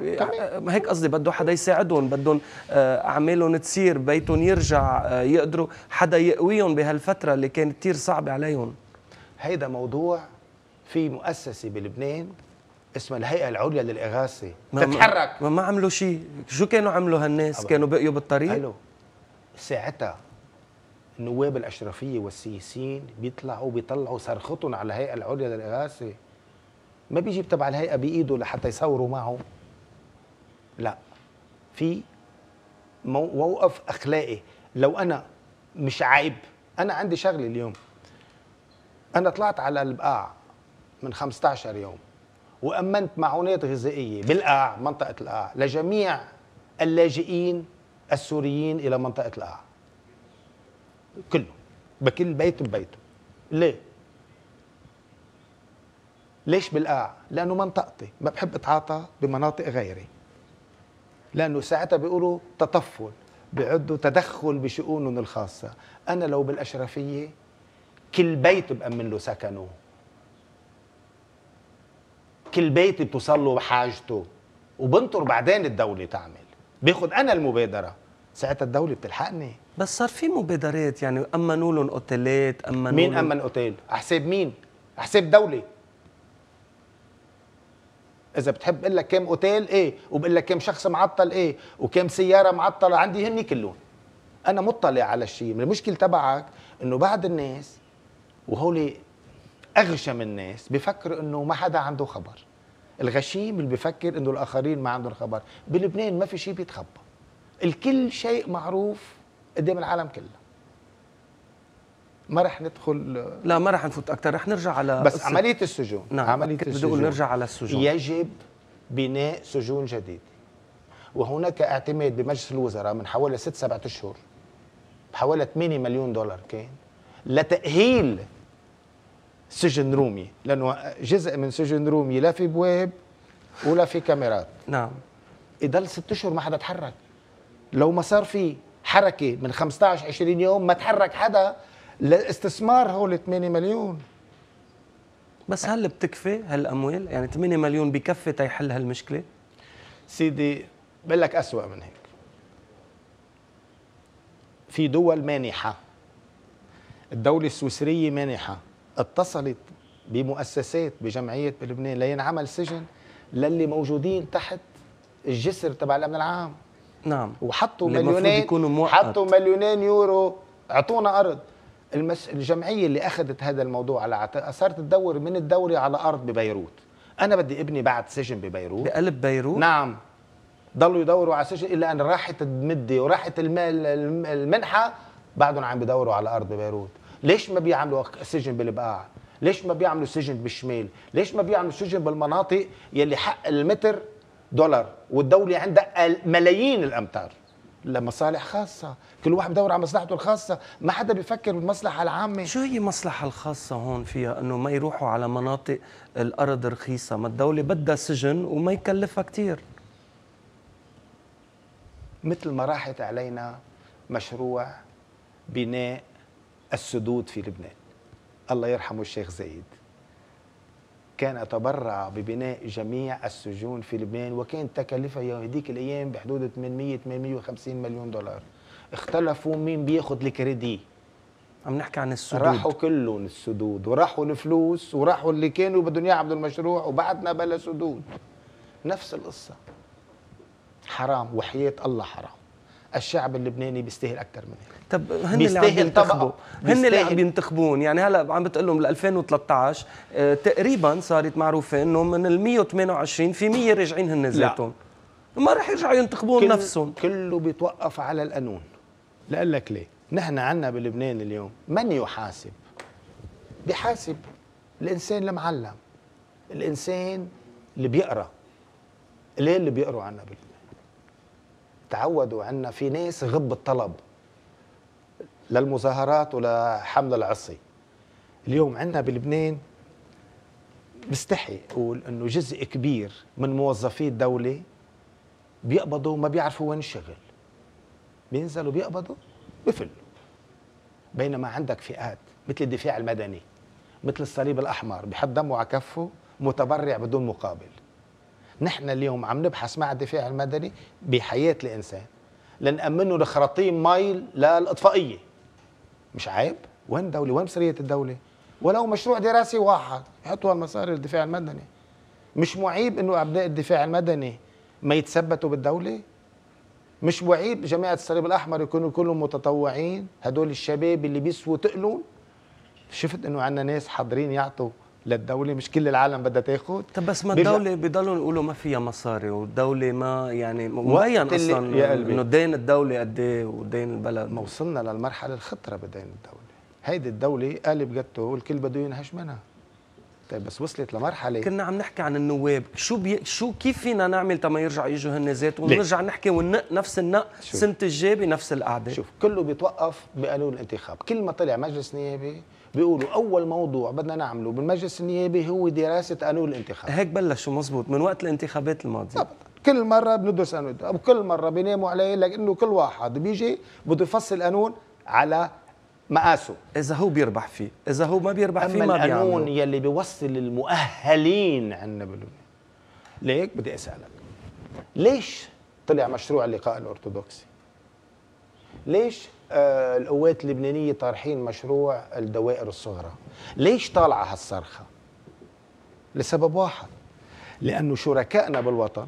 هيك قصدي بده حدا يساعدهم بدهم آه، اعمالهم تصير بيتهم يرجع آه، يقدروا حدا يقويهم بهالفتره اللي كانت كثير صعبه عليهم هيدا موضوع في مؤسسه بلبنان اسمها الهيئه العليا للاغاثه تتحرك ما, ما عملوا شيء شو كانوا عملوا هالناس أبقى. كانوا بقيوا بالطريق حلو ساعتها النواب الاشرفيه والسياسيين بيطلعوا بيطلعوا صرختهم على الهيئه العليا للاغاثه ما بيجي تبع الهيئه بايده لحتى يصوروا معه لا في موقف اخلاقي لو انا مش عيب انا عندي شغله اليوم انا طلعت على البقاع من 15 يوم وامنت معونات غذائيه بالقاع منطقه القاع لجميع اللاجئين السوريين الى منطقه القاع كله بكل بيت ببيته ليه ليش بالقاع لانه منطقتي ما بحب اتعاطى بمناطق غيري لانه ساعتها بيقولوا تطفل بيعدوا تدخل بشؤونهم الخاصه انا لو بالاشرفيه كل بيت بامن له سكنه كل بيت بتوصل له حاجته وبنطر بعدين الدوله تعمل بياخذ انا المبادره ساعتها الدوله بتلحقني بس صار في مبادرات يعني امنوا لهم اوتيلات امنوا مين امن اوتيل؟ حساب مين؟ حساب دوله اذا بتحب اقول لك كم اوتيل ايه وبقول لك كم شخص معطل ايه وكم سياره معطله عندي هني كلهم انا مطلع على الشيء المشكله تبعك انه بعض الناس وهول اغشم الناس بفكر انه ما حدا عنده خبر الغشيم اللي بفكر انه الاخرين ما عندهم خبر بلبنان ما في شيء بيتخبى الكل شيء معروف قدام إيه العالم كله ما رح ندخل لا ما رح نفوت اكثر رح نرجع على بس قصة. عمليه السجون نعم عمليه كنت بدي اقول نرجع على السجون يجب بناء سجون جديده وهناك اعتماد بمجلس الوزراء من حوالي ست 7 اشهر بحوالي 8 مليون دولار كان لتاهيل سجن رومي لانه جزء من سجن رومي لا في بواب ولا في كاميرات نعم يضل ست اشهر ما حدا تحرك لو ما صار فيه حركه من 15 20 يوم ما تحرك حدا لاستثمار هول 8 مليون بس هل بتكفي هالاموال يعني 8 مليون بكفي تيحل هالمشكله سيدي بقول لك اسوء من هيك في دول مانحه الدوله السويسريه مانحه اتصلت بمؤسسات بجمعيه بلبنان لينعمل سجن للي موجودين تحت الجسر تبع الامن العام نعم وحطوا مليونين حطوا مليونين يورو اعطونا ارض المس... الجمعيه اللي اخذت هذا الموضوع على عاتقها صارت تدور من الدوري على ارض ببيروت انا بدي ابني بعد سجن ببيروت بقلب بيروت نعم ضلوا يدوروا على سجن الا ان راحت المده وراحت المال المنحه بعدهم عم بدوروا على ارض ببيروت ليش ما بيعملوا سجن بالبقاع ليش ما بيعملوا سجن بالشمال ليش ما بيعملوا سجن بالمناطق يلي حق المتر دولار والدولة عندها ملايين الأمتار لمصالح خاصة كل واحد بدور على مصلحته الخاصة ما حدا بيفكر بالمصلحة العامة شو هي المصلحة الخاصة هون فيها أنه ما يروحوا على مناطق الأرض رخيصة ما الدولة بدها سجن وما يكلفها كتير مثل ما راحت علينا مشروع بناء السدود في لبنان الله يرحمه الشيخ زايد كان أتبرع ببناء جميع السجون في لبنان وكانت تكلفة هذيك الأيام بحدود 800 850 مليون دولار اختلفوا مين بياخذ الكريدي عم نحكي عن السدود راحوا كلهم السدود وراحوا الفلوس وراحوا اللي كانوا بدهم يعبدوا المشروع وبعدنا بلا سدود نفس القصة حرام وحياة الله حرام الشعب اللبناني بيستاهل اكثر من هيك طب هن اللي عم ينتخبوا هن اللي عم ينتخبون يعني هلا عم بتقول لهم بال 2013 آه، تقريبا صارت معروفه انه من ال 128 في 100 راجعين هن ذاتهم ما رح يرجعوا ينتخبون كل نفسهم كله بيتوقف على القانون لأقول لك ليه نحن عنا بلبنان اليوم من يحاسب بحاسب الإنسان المعلم الإنسان اللي بيقرأ ليه اللي بيقروا عنا بلبنان تعودوا عندنا في ناس غب الطلب للمظاهرات ولحمل العصي اليوم عندنا بلبنان بستحي اقول انه جزء كبير من موظفي الدوله بيقبضوا ما بيعرفوا وين الشغل بينزلوا بيقبضوا بفلوا بينما عندك فئات مثل الدفاع المدني مثل الصليب الاحمر بحط دمه على كفه متبرع بدون مقابل نحن اليوم عم نبحث مع الدفاع المدني بحياه الانسان لنأمنه لخراطيم مايل للاطفائيه مش عيب وين دوله وين سريه الدوله ولو مشروع دراسي واحد يحطوا هالمصاري للدفاع المدني مش معيب انه ابناء الدفاع المدني ما يتثبتوا بالدوله مش معيب جماعه الصليب الاحمر يكونوا كلهم متطوعين هدول الشباب اللي بيسووا تقلون شفت انه عندنا ناس حاضرين يعطوا للدوله مش كل العالم بدها تاخذ طب بس ما الدوله بضلوا يقولوا ما فيها مصاري والدوله ما يعني مبين اصلا انه دين الدوله قد ايه ودين البلد ما وصلنا للمرحله الخطره بدين الدوله هيدي الدوله قالب جاتو والكل بده ينهش منها طيب بس وصلت لمرحله كنا عم نحكي عن النواب شو بي... شو كيف فينا نعمل تما يرجع يجوا هن ذات ونرجع نحكي وننق نفس النق سنه الجاي بنفس القعده شوف كله بيتوقف بقانون الانتخاب كل ما طلع مجلس نيابي بيقولوا اول موضوع بدنا نعمله بالمجلس النيابي هو دراسه قانون الانتخاب هيك بلشوا مزبوط من وقت الانتخابات الماضيه طبعا كل مره بندرس قانون وكل مره بيناموا عليه لانه كل واحد بيجي بده يفصل قانون على مقاسه اذا هو بيربح فيه اذا هو ما بيربح فيه ما القانون يلي بيوصل المؤهلين عندنا بلبنان ليك بدي اسالك ليش طلع مشروع اللقاء الارثوذكسي ليش آه، القوات اللبنانيه طارحين مشروع الدوائر الصغرى ليش طالعه هالصرخه لسبب واحد لانه شركائنا بالوطن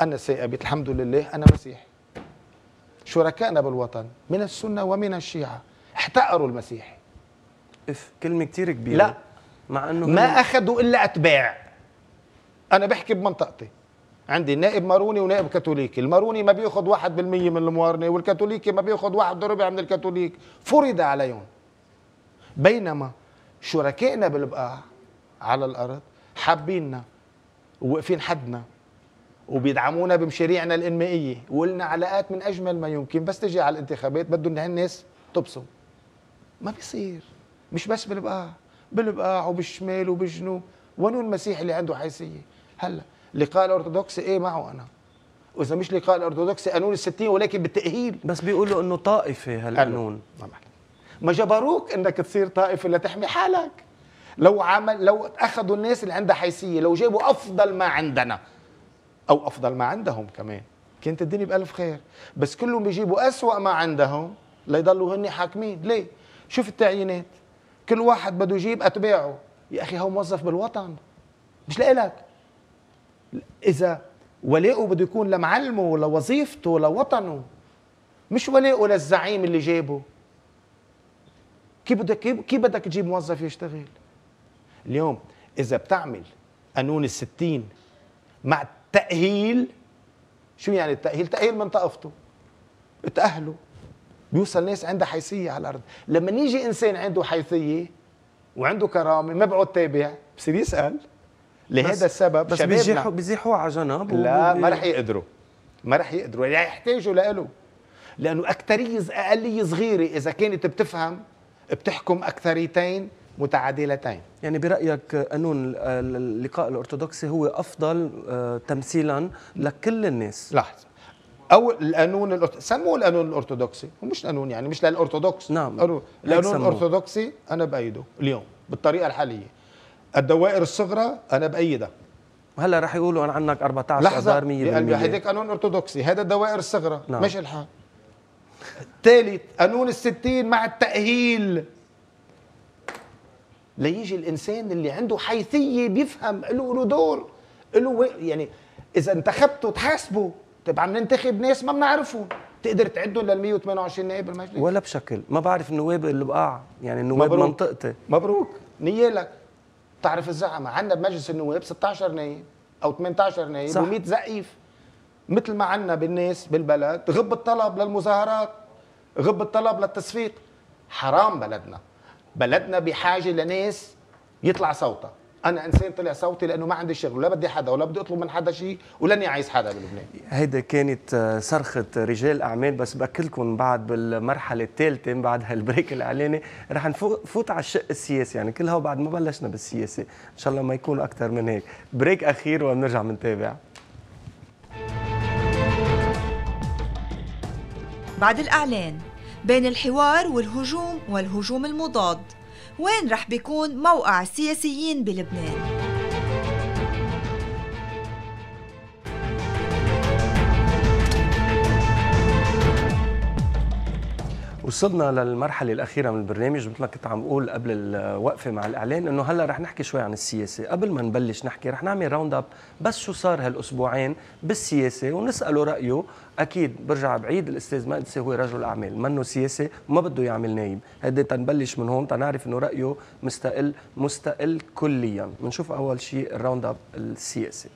انا سيابيت الحمد لله انا مسيحي شركائنا بالوطن من السنه ومن الشيعه احتقروا المسيحي اف كلمه كثير كبيره لا مع انه ما اخذوا الا اتباع انا بحكي بمنطقتي عندي نائب ماروني ونائب كاثوليكي الماروني ما واحد 1% من الموارنه والكاثوليكي ما بياخذ واحد ربع من الكاثوليك فرض عليهم بينما شركائنا بالبقاع على الارض حابيننا ووقفين حدنا وبيدعمونا بمشاريعنا الانمائيه ولنا علاقات من اجمل ما يمكن بس تجي على الانتخابات بدهم هالناس تبصم ما بيصير مش بس بالبقاع بالبقاع وبالشمال وبالجنوب وانو المسيح اللي عنده حيثيه هلا لقاء الارثوذكس ايه معه انا واذا مش لقاء الارثوذكس قانون الستين ولكن بالتاهيل بس بيقولوا انه طائفه هالقانون ما جبروك انك تصير طائفه لتحمي حالك لو عمل لو اخذوا الناس اللي عندها حيثيه لو جابوا افضل ما عندنا او افضل ما عندهم كمان كانت الدنيا بالف خير بس كلهم بيجيبوا اسوا ما عندهم ليضلوا هن حاكمين ليه شوف التعيينات كل واحد بده يجيب اتباعه يا اخي هو موظف بالوطن مش لإلك اذا ولائه بده يكون لمعلمه لوظيفته لوطنه مش ولائه للزعيم اللي جابه كيف بدك كيف بدك تجيب موظف يشتغل اليوم اذا بتعمل قانون الستين مع التاهيل شو يعني التاهيل تاهيل من طائفته تاهله بيوصل ناس عندها حيثيه على الارض لما يجي انسان عنده حيثيه وعنده كرامه ما بعود تابع بصير يسال لهذا السبب بس بيزيحوا بيزيحوا على جنب لا ما رح يقدروا ما رح يقدروا يعني يحتاجوا لإله لأنه أكثرية أقلية صغيرة إذا كانت بتفهم بتحكم أكثريتين متعادلتين يعني برأيك قانون اللقاء الأرثوذكسي هو أفضل آه، تمثيلا لكل الناس لحظة أو القانون الأرت... سموه القانون الأرثوذكسي ومش قانون يعني مش للأرثوذكس نعم قانون القانون الأرثوذكسي أنا بأيده اليوم بالطريقة الحالية الدوائر الصغرى انا بايدها هلا رح يقولوا انا عندك 14 لحظه 100% لانه هيديك قانون ارثوذكسي هذا الدوائر الصغرى نعم. مش الحال ثالث قانون الستين مع التاهيل ليجي الانسان اللي عنده حيثيه بيفهم له له دور له يعني اذا انتخبته تحاسبه طيب عم ننتخب ناس ما بنعرفهم تقدر تعدهم لل 128 نائب بالمجلس ولا بشكل ما بعرف النواب اللي بقع يعني النواب مبروك. منطقتي مبروك نيالك تعرف الزعمه عندنا بمجلس النواب 16 نايب او 18 نايب و100 زقيف مثل ما عندنا بالناس بالبلد غب الطلب للمظاهرات غب الطلب للتصفيق حرام بلدنا بلدنا بحاجه لناس يطلع صوتها انا انسان طلع صوتي لانه ما عندي شغل ولا بدي حدا ولا بدي اطلب من حدا شيء ولاني عايز حدا بلبنان هيدا كانت آه، صرخه رجال اعمال بس باكلكم بعد بالمرحله الثالثه بعد هالبريك الاعلاني رح نفوت على الشق السياسي يعني كل وبعد بعد ما بلشنا بالسياسه ان شاء الله ما يكون اكثر من هيك بريك اخير وبنرجع بنتابع بعد الاعلان بين الحوار والهجوم والهجوم المضاد وين رح بيكون موقع السياسيين بلبنان وصلنا للمرحلة الأخيرة من البرنامج مثل ما كنت عم بقول قبل الوقفة مع الإعلان إنه هلا رح نحكي شوي عن السياسة، قبل ما نبلش نحكي رح نعمل راوند أب بس شو صار هالأسبوعين بالسياسة ونسأله رأيه اكيد برجع بعيد الاستاذ مقدسي هو رجل اعمال منه سياسي وما بده يعمل نايب هدي تنبلش من هون تنعرف انه رايه مستقل مستقل كليا بنشوف اول شيء الراوند اب السياسي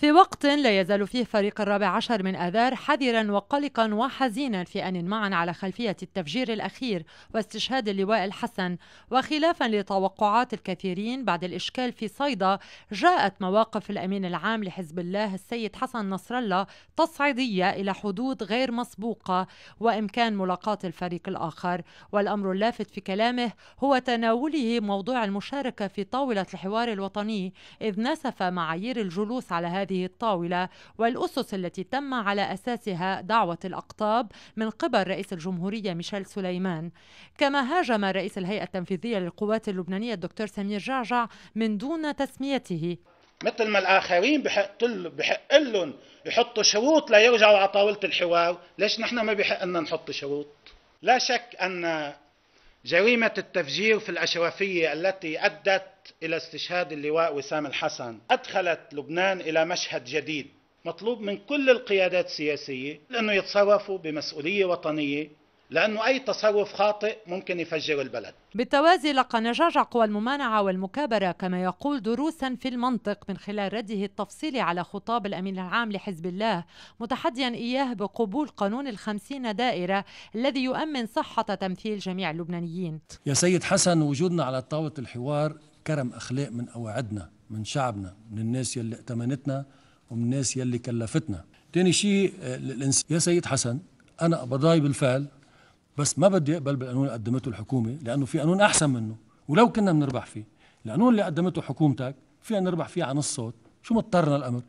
في وقت لا يزال فيه فريق الرابع عشر من آذار حذرا وقلقا وحزينا في أن معا على خلفية التفجير الأخير واستشهاد اللواء الحسن وخلافا لتوقعات الكثيرين بعد الإشكال في صيدا جاءت مواقف الأمين العام لحزب الله السيد حسن نصر الله تصعيدية إلى حدود غير مسبوقة وإمكان ملاقاة الفريق الآخر والأمر اللافت في كلامه هو تناوله موضوع المشاركة في طاولة الحوار الوطني إذ نسف معايير الجلوس على هذه هذه الطاولة والأسس التي تم على أساسها دعوة الأقطاب من قبل رئيس الجمهورية ميشيل سليمان كما هاجم رئيس الهيئة التنفيذية للقوات اللبنانية الدكتور سمير جعجع من دون تسميته مثل ما الاخرين بحق بحق لهم يحطوا شروط ليرجعوا على طاوله الحوار، ليش نحن ما بحقنا نحط شروط؟ لا شك ان جريمة التفجير في الأشرفية التي أدت إلى استشهاد اللواء وسام الحسن أدخلت لبنان إلى مشهد جديد مطلوب من كل القيادات السياسية أنه يتصرفوا بمسؤولية وطنية لأنه أي تصرف خاطئ ممكن يفجر البلد بالتوازي لقى نجاج قوى الممانعة والمكابرة كما يقول دروسا في المنطق من خلال رده التفصيلي على خطاب الأمين العام لحزب الله متحديا إياه بقبول قانون الخمسين دائرة الذي يؤمن صحة تمثيل جميع اللبنانيين يا سيد حسن وجودنا على طاولة الحوار كرم أخلاق من أواعدنا من شعبنا من الناس يلي ائتمنتنا ومن الناس يلي كلفتنا تاني شيء آه، يا سيد حسن أنا قضاي بالفعل بس ما بدي اقبل بالقانون اللي قدمته الحكومه لانه في قانون احسن منه ولو كنا بنربح فيه القانون اللي قدمته حكومتك فينا نربح فيه عن الصوت شو مضطرنا الامر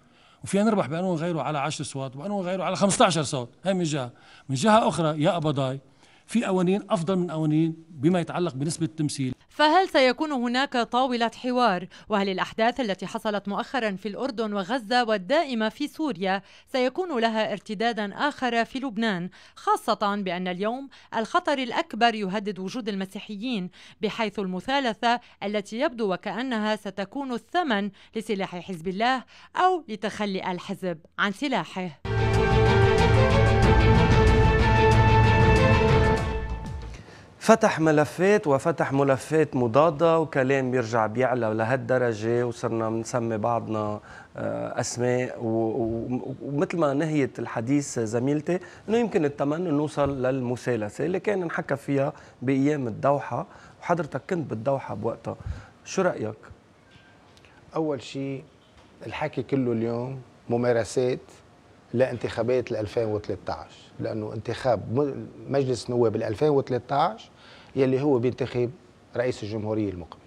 وفينا نربح بقانون غيره على 10 صوت وقانون غيره على 15 صوت هاي من جهه من جهه اخرى يا قبضاي في قوانين افضل من قوانين بما يتعلق بنسبه التمثيل فهل سيكون هناك طاولة حوار؟ وهل الأحداث التي حصلت مؤخرا في الأردن وغزة والدائمة في سوريا سيكون لها ارتدادا آخر في لبنان؟ خاصة بأن اليوم الخطر الأكبر يهدد وجود المسيحيين بحيث المثالثة التي يبدو وكأنها ستكون الثمن لسلاح حزب الله أو لتخلي الحزب عن سلاحه. فتح ملفات وفتح ملفات مضاده وكلام بيرجع بيعلى لهالدرجه وصرنا بنسمي بعضنا آه، اسماء ومثل ما نهيت الحديث زميلتي انه يمكن التمن نوصل للمسالسه اللي كان نحكى فيها بايام الدوحه وحضرتك كنت بالدوحه بوقتها شو رايك؟ اول شيء الحكي كله اليوم ممارسات لانتخابات 2013 لانه انتخاب مجلس نواب 2013 يلي هو بينتخب رئيس الجمهوريه المقبل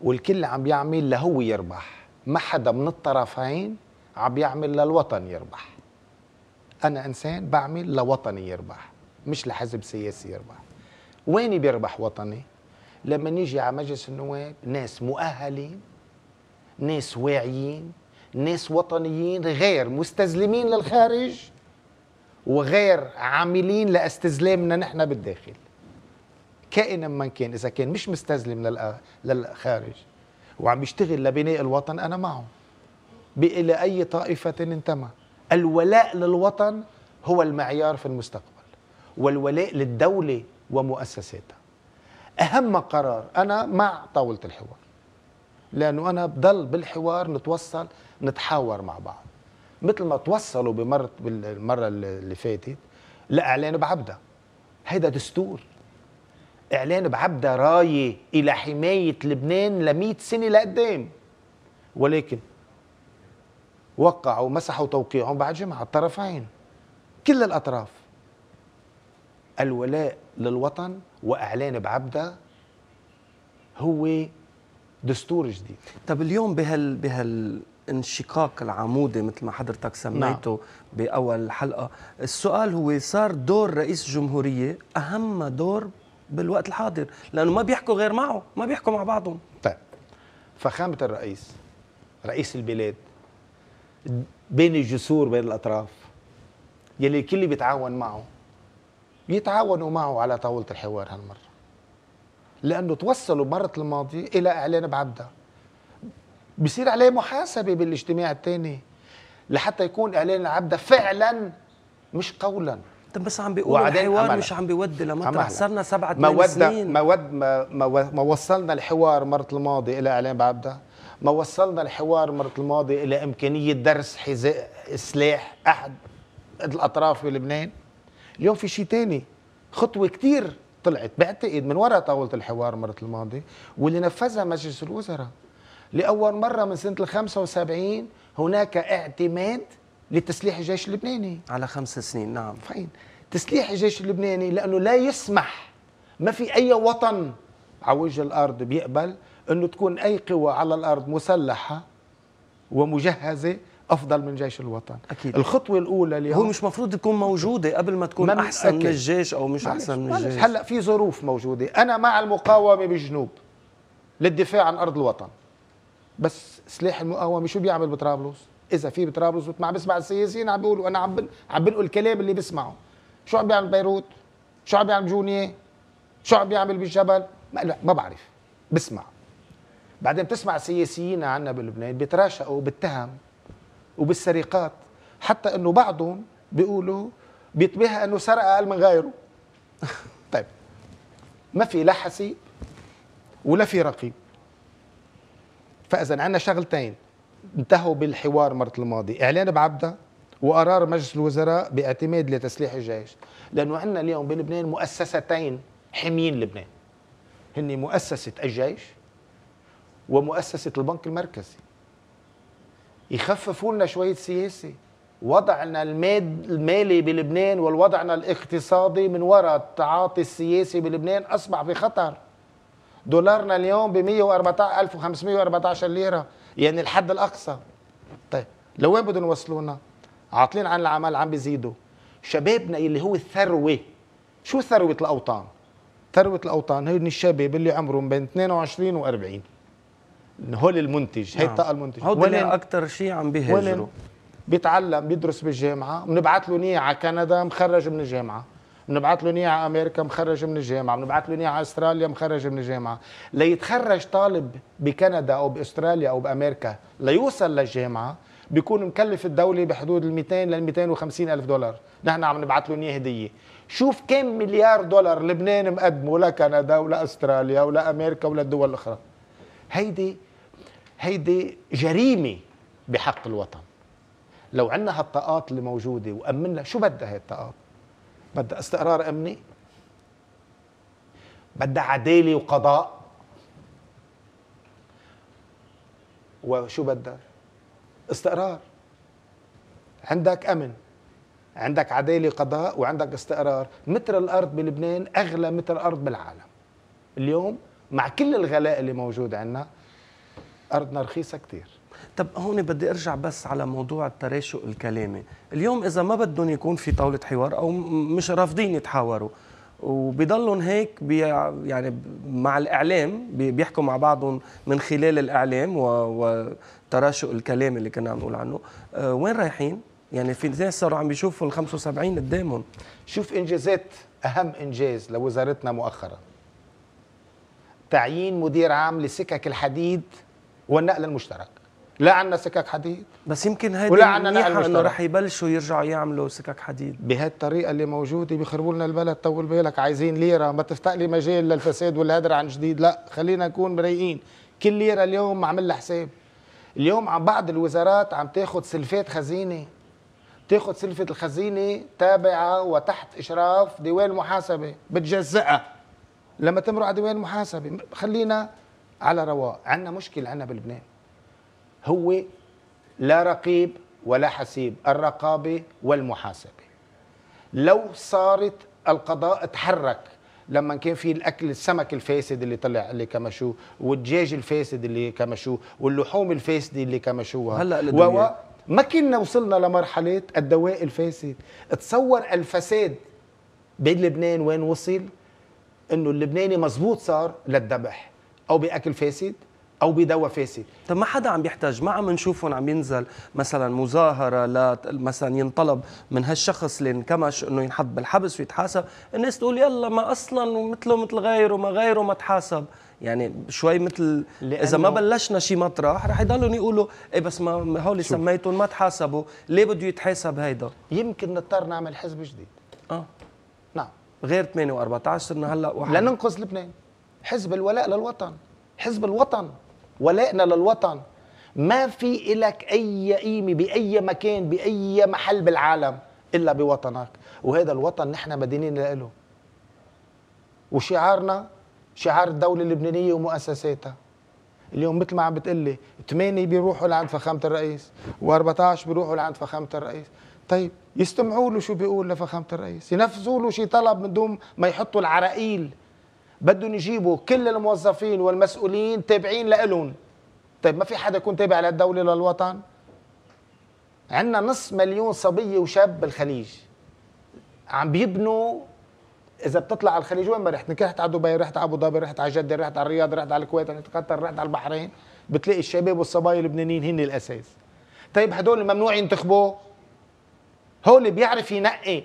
والكل عم بيعمل لهو يربح ما حدا من الطرفين عم بيعمل للوطن يربح انا انسان بعمل لوطني يربح مش لحزب سياسي يربح وين بيربح وطني لما نيجي على مجلس النواب ناس مؤهلين ناس واعيين ناس وطنيين غير مستزلمين للخارج وغير عاملين لاستزلامنا نحن بالداخل كائنا من كان اذا كان مش مستزلم للخارج وعم يشتغل لبناء الوطن انا معه الى اي طائفه انتمى الولاء للوطن هو المعيار في المستقبل والولاء للدوله ومؤسساتها اهم قرار انا مع طاوله الحوار لانه انا بضل بالحوار نتوصل نتحاور مع بعض مثل ما توصلوا بمرة بالمرة اللي فاتت لإعلان بعبدة هيدا دستور إعلان بعبدة راية إلى حماية لبنان لمية سنة لقدام ولكن وقعوا مسحوا توقيعهم بعد جمعة الطرفين كل الأطراف الولاء للوطن وإعلان بعبدة هو دستور جديد طب اليوم بهال بهالانشقاق العمودي مثل ما حضرتك سميته نعم. باول حلقه السؤال هو صار دور رئيس الجمهوريه اهم دور بالوقت الحاضر لانه ما بيحكوا غير معه ما بيحكوا مع بعضهم طيب فخامه الرئيس رئيس البلاد بين الجسور بين الاطراف يلي الكل بيتعاون معه يتعاونوا معه على طاوله الحوار هالمره لانه توصلوا مره الماضي الى اعلان بعبدا بصير عليه محاسبه بالاجتماع الثاني لحتى يكون اعلان العبده فعلا مش قولا طب بس عم بيقول الحوار مش عم بيودي لمطرح صرنا سبعة ما ود سنين ما ود ما, ما, ما وصلنا الحوار مرة الماضي إلى إعلان بعبدة ما وصلنا الحوار مرة الماضي إلى إمكانية درس حذاء سلاح أحد الأطراف بلبنان اليوم في شيء تاني خطوة كتير طلعت بعتقد من وراء طاوله الحوار مره الماضي واللي نفذها مجلس الوزراء لاول مره من سنه ال 75 هناك اعتماد لتسليح الجيش اللبناني على خمس سنين نعم فين تسليح الجيش اللبناني لانه لا يسمح ما في اي وطن على وجه الارض بيقبل انه تكون اي قوى على الارض مسلحه ومجهزه افضل من جيش الوطن اكيد الخطوه الاولى اللي هو مش مفروض تكون موجوده قبل ما تكون احسن أكيد. من الجيش او مش معلش. احسن من الجيش هلا في ظروف موجوده انا مع المقاومه بالجنوب للدفاع عن ارض الوطن بس سلاح المقاومه شو بيعمل بطرابلس اذا في بطرابلس ما عم بسمع السياسيين عم بيقولوا انا عم عم بنقل الكلام اللي بسمعه شو عم بيعمل بيروت شو عم بيعمل جونيه شو عم بيعمل بالجبل ما لا ما بعرف بسمع بعدين بتسمع سياسيين عنا بلبنان بيتراشقوا بالتهم وبالسرقات حتى انه بعضهم بيقولوا بيتباهى انه سرق اقل من غيره طيب ما في لا حسيب ولا في رقيب فاذا عندنا شغلتين انتهوا بالحوار مرة الماضي اعلان بعبده وقرار مجلس الوزراء باعتماد لتسليح الجيش لانه عندنا اليوم بلبنان مؤسستين حاميين لبنان هن مؤسسه الجيش ومؤسسه البنك المركزي يخففوا لنا شويه سياسه وضعنا المالي بلبنان والوضعنا الاقتصادي من وراء التعاطي السياسي بلبنان اصبح في خطر دولارنا اليوم ب 114514 ليره يعني الحد الاقصى طيب لوين بدهم يوصلونا عاطلين عن العمل عم بيزيدوا شبابنا اللي هو الثروه شو ثروه الاوطان ثروه الاوطان هن الشباب اللي عمرهم بين 22 و40 هول المنتج هي نعم. الطاقه المنتج هو اكثر شيء عم بيهجروا بيتعلم بيدرس بالجامعه بنبعث له نيه على كندا مخرج من الجامعه بنبعث له نيه على امريكا مخرج من الجامعه بنبعث له نيه على استراليا مخرج من الجامعه ليتخرج طالب بكندا او باستراليا او بامريكا ليوصل للجامعه بيكون مكلف الدوله بحدود ال 200 لل 250 الف دولار نحن عم نبعث له نيه هديه شوف كم مليار دولار لبنان مقدمه لكندا ولاستراليا ولامريكا ولا ولا الدول الاخرى هيدي هيدي جريمه بحق الوطن لو عندنا هالطاقات اللي موجوده وامننا شو بدها هي الطاقات بدها استقرار امني بدها عداله وقضاء وشو بدها استقرار عندك امن عندك عداله قضاء وعندك استقرار متر الارض بلبنان اغلى متر ارض بالعالم اليوم مع كل الغلاء اللي موجود عندنا أرضنا رخيصة كثير طب هون بدي ارجع بس على موضوع التراشق الكلامي اليوم اذا ما بدهم يكون في طاوله حوار او مش رافضين يتحاوروا وبيضلهم هيك بي يعني مع الاعلام بيحكوا مع بعضهم من خلال الاعلام وتراشق الكلام اللي كنا عم نقول عنه أه وين رايحين يعني في ناس صاروا عم بيشوفوا ال 75 قدامهم شوف انجازات اهم انجاز لوزارتنا مؤخرا تعيين مدير عام لسكك الحديد والنقل المشترك لا عندنا سكك حديد بس يمكن هيدي ولا عندنا نقل مشترك انه رح يبلشوا يرجعوا يعملوا سكك حديد بهالطريقه اللي موجوده بيخربوا لنا البلد طول بالك عايزين ليره ما لي مجال للفساد والهدر عن جديد لا خلينا نكون مريئين كل ليره اليوم عمل لها حساب اليوم عم بعض الوزارات عم تاخذ سلفات خزينه تاخذ سلفه الخزينه تابعه وتحت اشراف ديوان المحاسبه بتجزئها لما تمر على ديوان المحاسبه خلينا على رواق عندنا مشكله عندنا بلبنان هو لا رقيب ولا حسيب الرقابه والمحاسبه لو صارت القضاء تحرك لما كان في الاكل السمك الفاسد اللي طلع اللي كمشوه والدجاج الفاسد اللي كمشوه واللحوم الفاسده اللي كمشوها هلا للدنيا ما كنا وصلنا لمرحله الدواء الفاسد تصور الفساد بين لبنان وين وصل انه اللبناني مزبوط صار للذبح او باكل فاسد او بدواء فاسد طب ما حدا عم يحتاج ما عم نشوفهم عم ينزل مثلا مظاهره لا مثلا ينطلب من هالشخص اللي انكمش انه ينحب بالحبس ويتحاسب الناس تقول يلا ما اصلا مثله مثل غيره ما غيره ما تحاسب يعني شوي مثل اذا ما بلشنا شي مطرح رح يضلوا يقولوا ايه بس ما هول سميتهم ما تحاسبوا ليه بده يتحاسب هيدا يمكن نضطر نعمل حزب جديد اه نعم غير 8 و14 صرنا هلا واحد لننقذ لبنان حزب الولاء للوطن حزب الوطن ولائنا للوطن ما في إلك أي قيمة بأي مكان بأي محل بالعالم إلا بوطنك وهذا الوطن نحن مدينين له وشعارنا شعار الدولة اللبنانية ومؤسساتها اليوم مثل ما عم بتقلي 8 بيروحوا لعند فخامة الرئيس و14 بيروحوا لعند فخامة الرئيس طيب يستمعوا له شو بيقول لفخامة الرئيس ينفذوا له شي طلب من دون ما يحطوا العراقيل بدهم يجيبوا كل الموظفين والمسؤولين تابعين لإلهم طيب ما في حدا يكون تابع للدولة للوطن عندنا نص مليون صبية وشاب بالخليج عم بيبنوا اذا بتطلع على الخليج وين ما رحت نكحت على دبي رحت على ابو ظبي رحت على جده رحت على الرياض رحت على الكويت رحت على قطر رحت على البحرين بتلاقي الشباب والصبايا اللبنانيين هن الاساس طيب هدول ممنوع ينتخبوا هو اللي بيعرف ينقي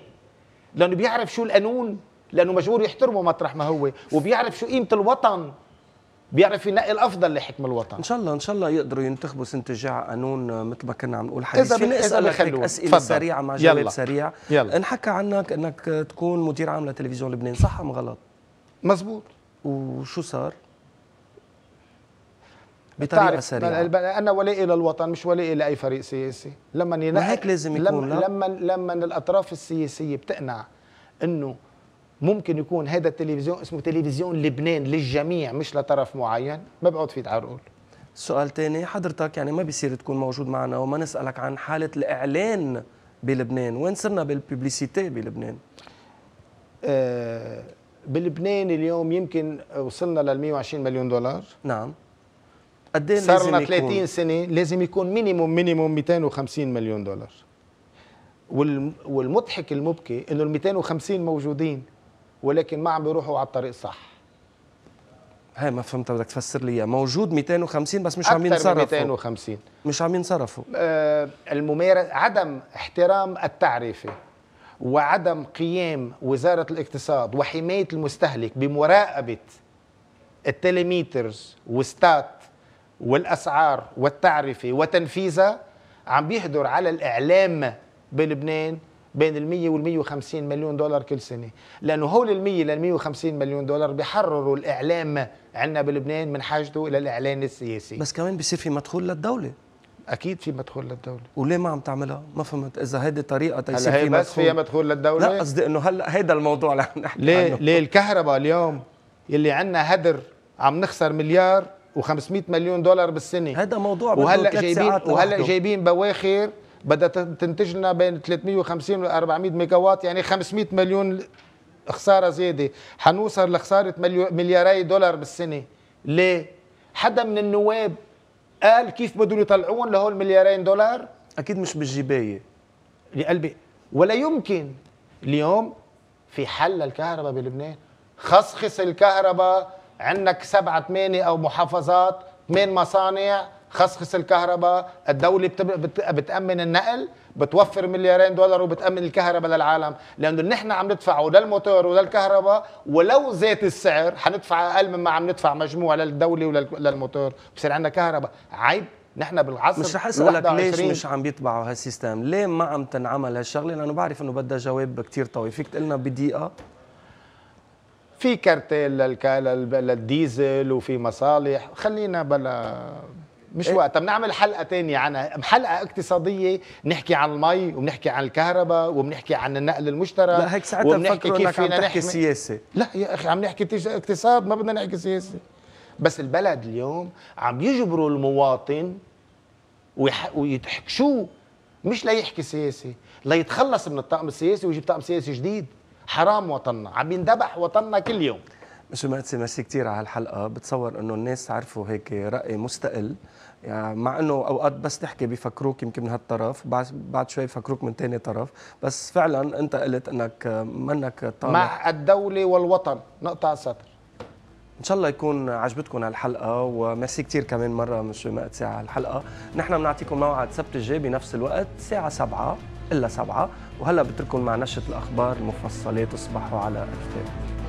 لانه بيعرف شو القانون لانه مجبور يحترمه مطرح ما هو وبيعرف شو قيمه الوطن بيعرف ينقي الافضل لحكم الوطن ان شاء الله ان شاء الله يقدروا ينتخبوا سنه الجاعه قانون آه، مثل ما كنا عم نقول حديث فيني اسالك اسئله فضل. سريعه مع جواب سريع يلا. انحكى عنك انك تكون مدير عام لتلفزيون لبنان صح ام غلط مزبوط وشو صار بطريقه سريعه انا ولائي للوطن مش ولائي لاي فريق سياسي لما ما هيك لازم يكون لما لما, لما الاطراف السياسيه بتقنع انه ممكن يكون هذا التلفزيون اسمه تلفزيون لبنان للجميع مش لطرف معين ما بقعد في تعرقل سؤال تاني حضرتك يعني ما بيصير تكون موجود معنا وما نسألك عن حالة الإعلان بلبنان وين صرنا بالببليسيتي بلبنان آه بلبنان اليوم يمكن وصلنا لل 120 مليون دولار نعم قد ايه صار لنا 30 يكون؟ سنه لازم يكون مينيموم مينيموم 250 مليون دولار والمضحك المبكي انه ال 250 موجودين ولكن ما عم بيروحوا على الطريق الصح هاي ما فهمت بدك تفسر لي اياه موجود 250 بس مش عم ينصرفوا اكثر 250 مش عم ينصرفوا آه الممارس عدم احترام التعرفه وعدم قيام وزاره الاقتصاد وحمايه المستهلك بمراقبه التليميترز وستات والاسعار والتعرفه وتنفيذها عم بيهدر على الاعلام بلبنان بين ال 100 وال 150 مليون دولار كل سنه لانه هول ال 100 لل 150 مليون دولار بيحرروا الاعلام عندنا بلبنان من حاجته الى الاعلان السياسي بس كمان بصير في مدخول للدوله اكيد في مدخول للدوله وليه ما عم تعملها ما فهمت اذا هيدي طريقه تيصير في مدخول بس فيها مدخول للدوله لا قصدي انه هلا هيدا الموضوع اللي عم نحكي ليه عنه ليه الكهرباء اليوم يلي عندنا هدر عم نخسر مليار و500 مليون دولار بالسنه هذا موضوع وهلا جايبين وهلا جايبين بواخر بدأت تنتج لنا بين 350 و 400 ميجا وات يعني 500 مليون خساره زياده حنوصل لخساره ملياري دولار بالسنه ليه حدا من النواب قال كيف بدهم يطلعون لهول مليارين دولار اكيد مش بالجبايه لقلبي ولا يمكن اليوم في حل للكهرباء بلبنان خصخص الكهرباء عندك سبعة ثمانية أو محافظات ثمان مصانع خصخص الكهرباء الدوله بتامن النقل بتوفر مليارين دولار وبتامن الكهرباء للعالم لانه نحن عم ندفع للموتور وللكهرباء ولو زيت السعر حندفع اقل مما عم ندفع مجموع للدوله وللموتور بصير عندنا كهرباء عيب نحن بالعصر مش رح اسالك ليش مش عم بيطبعوا هالسيستم ليه ما عم تنعمل هالشغله لانه بعرف انه بدها جواب كثير طويل فيك تقول لنا بدقيقه في كارتيل للديزل وفي مصالح خلينا بلا مش إيه؟ وقتها بنعمل حلقه تانية عنها حلقه اقتصاديه نحكي عن المي وبنحكي عن الكهرباء وبنحكي عن النقل المشترك لا هيك ساعتها كيف انك عم تحكي سياسه لا يا اخي عم نحكي اقتصاد ما بدنا نحكي سياسه بس البلد اليوم عم يجبروا المواطن شو مش ليحكي سياسي ليتخلص من الطقم السياسي ويجيب طقم سياسي جديد حرام وطننا عم يندبح وطننا كل يوم شو ما ميرسي كثير على الحلقه بتصور انه الناس عرفوا هيك راي مستقل يعني مع انه اوقات بس تحكي بيفكروك يمكن من هالطرف بعد بعد شوي بفكروك من ثاني طرف بس فعلا انت قلت انك منك طالع مع الدوله والوطن نقطع سطر ان شاء الله يكون عجبتكم هالحلقه وميرسي كثير كمان مره من شو ما ساعه الحلقه نحن بنعطيكم موعد السبت الجاي بنفس الوقت الساعه 7 الا 7 وهلا بترككم مع نشره الاخبار المفصله تصبحوا على الف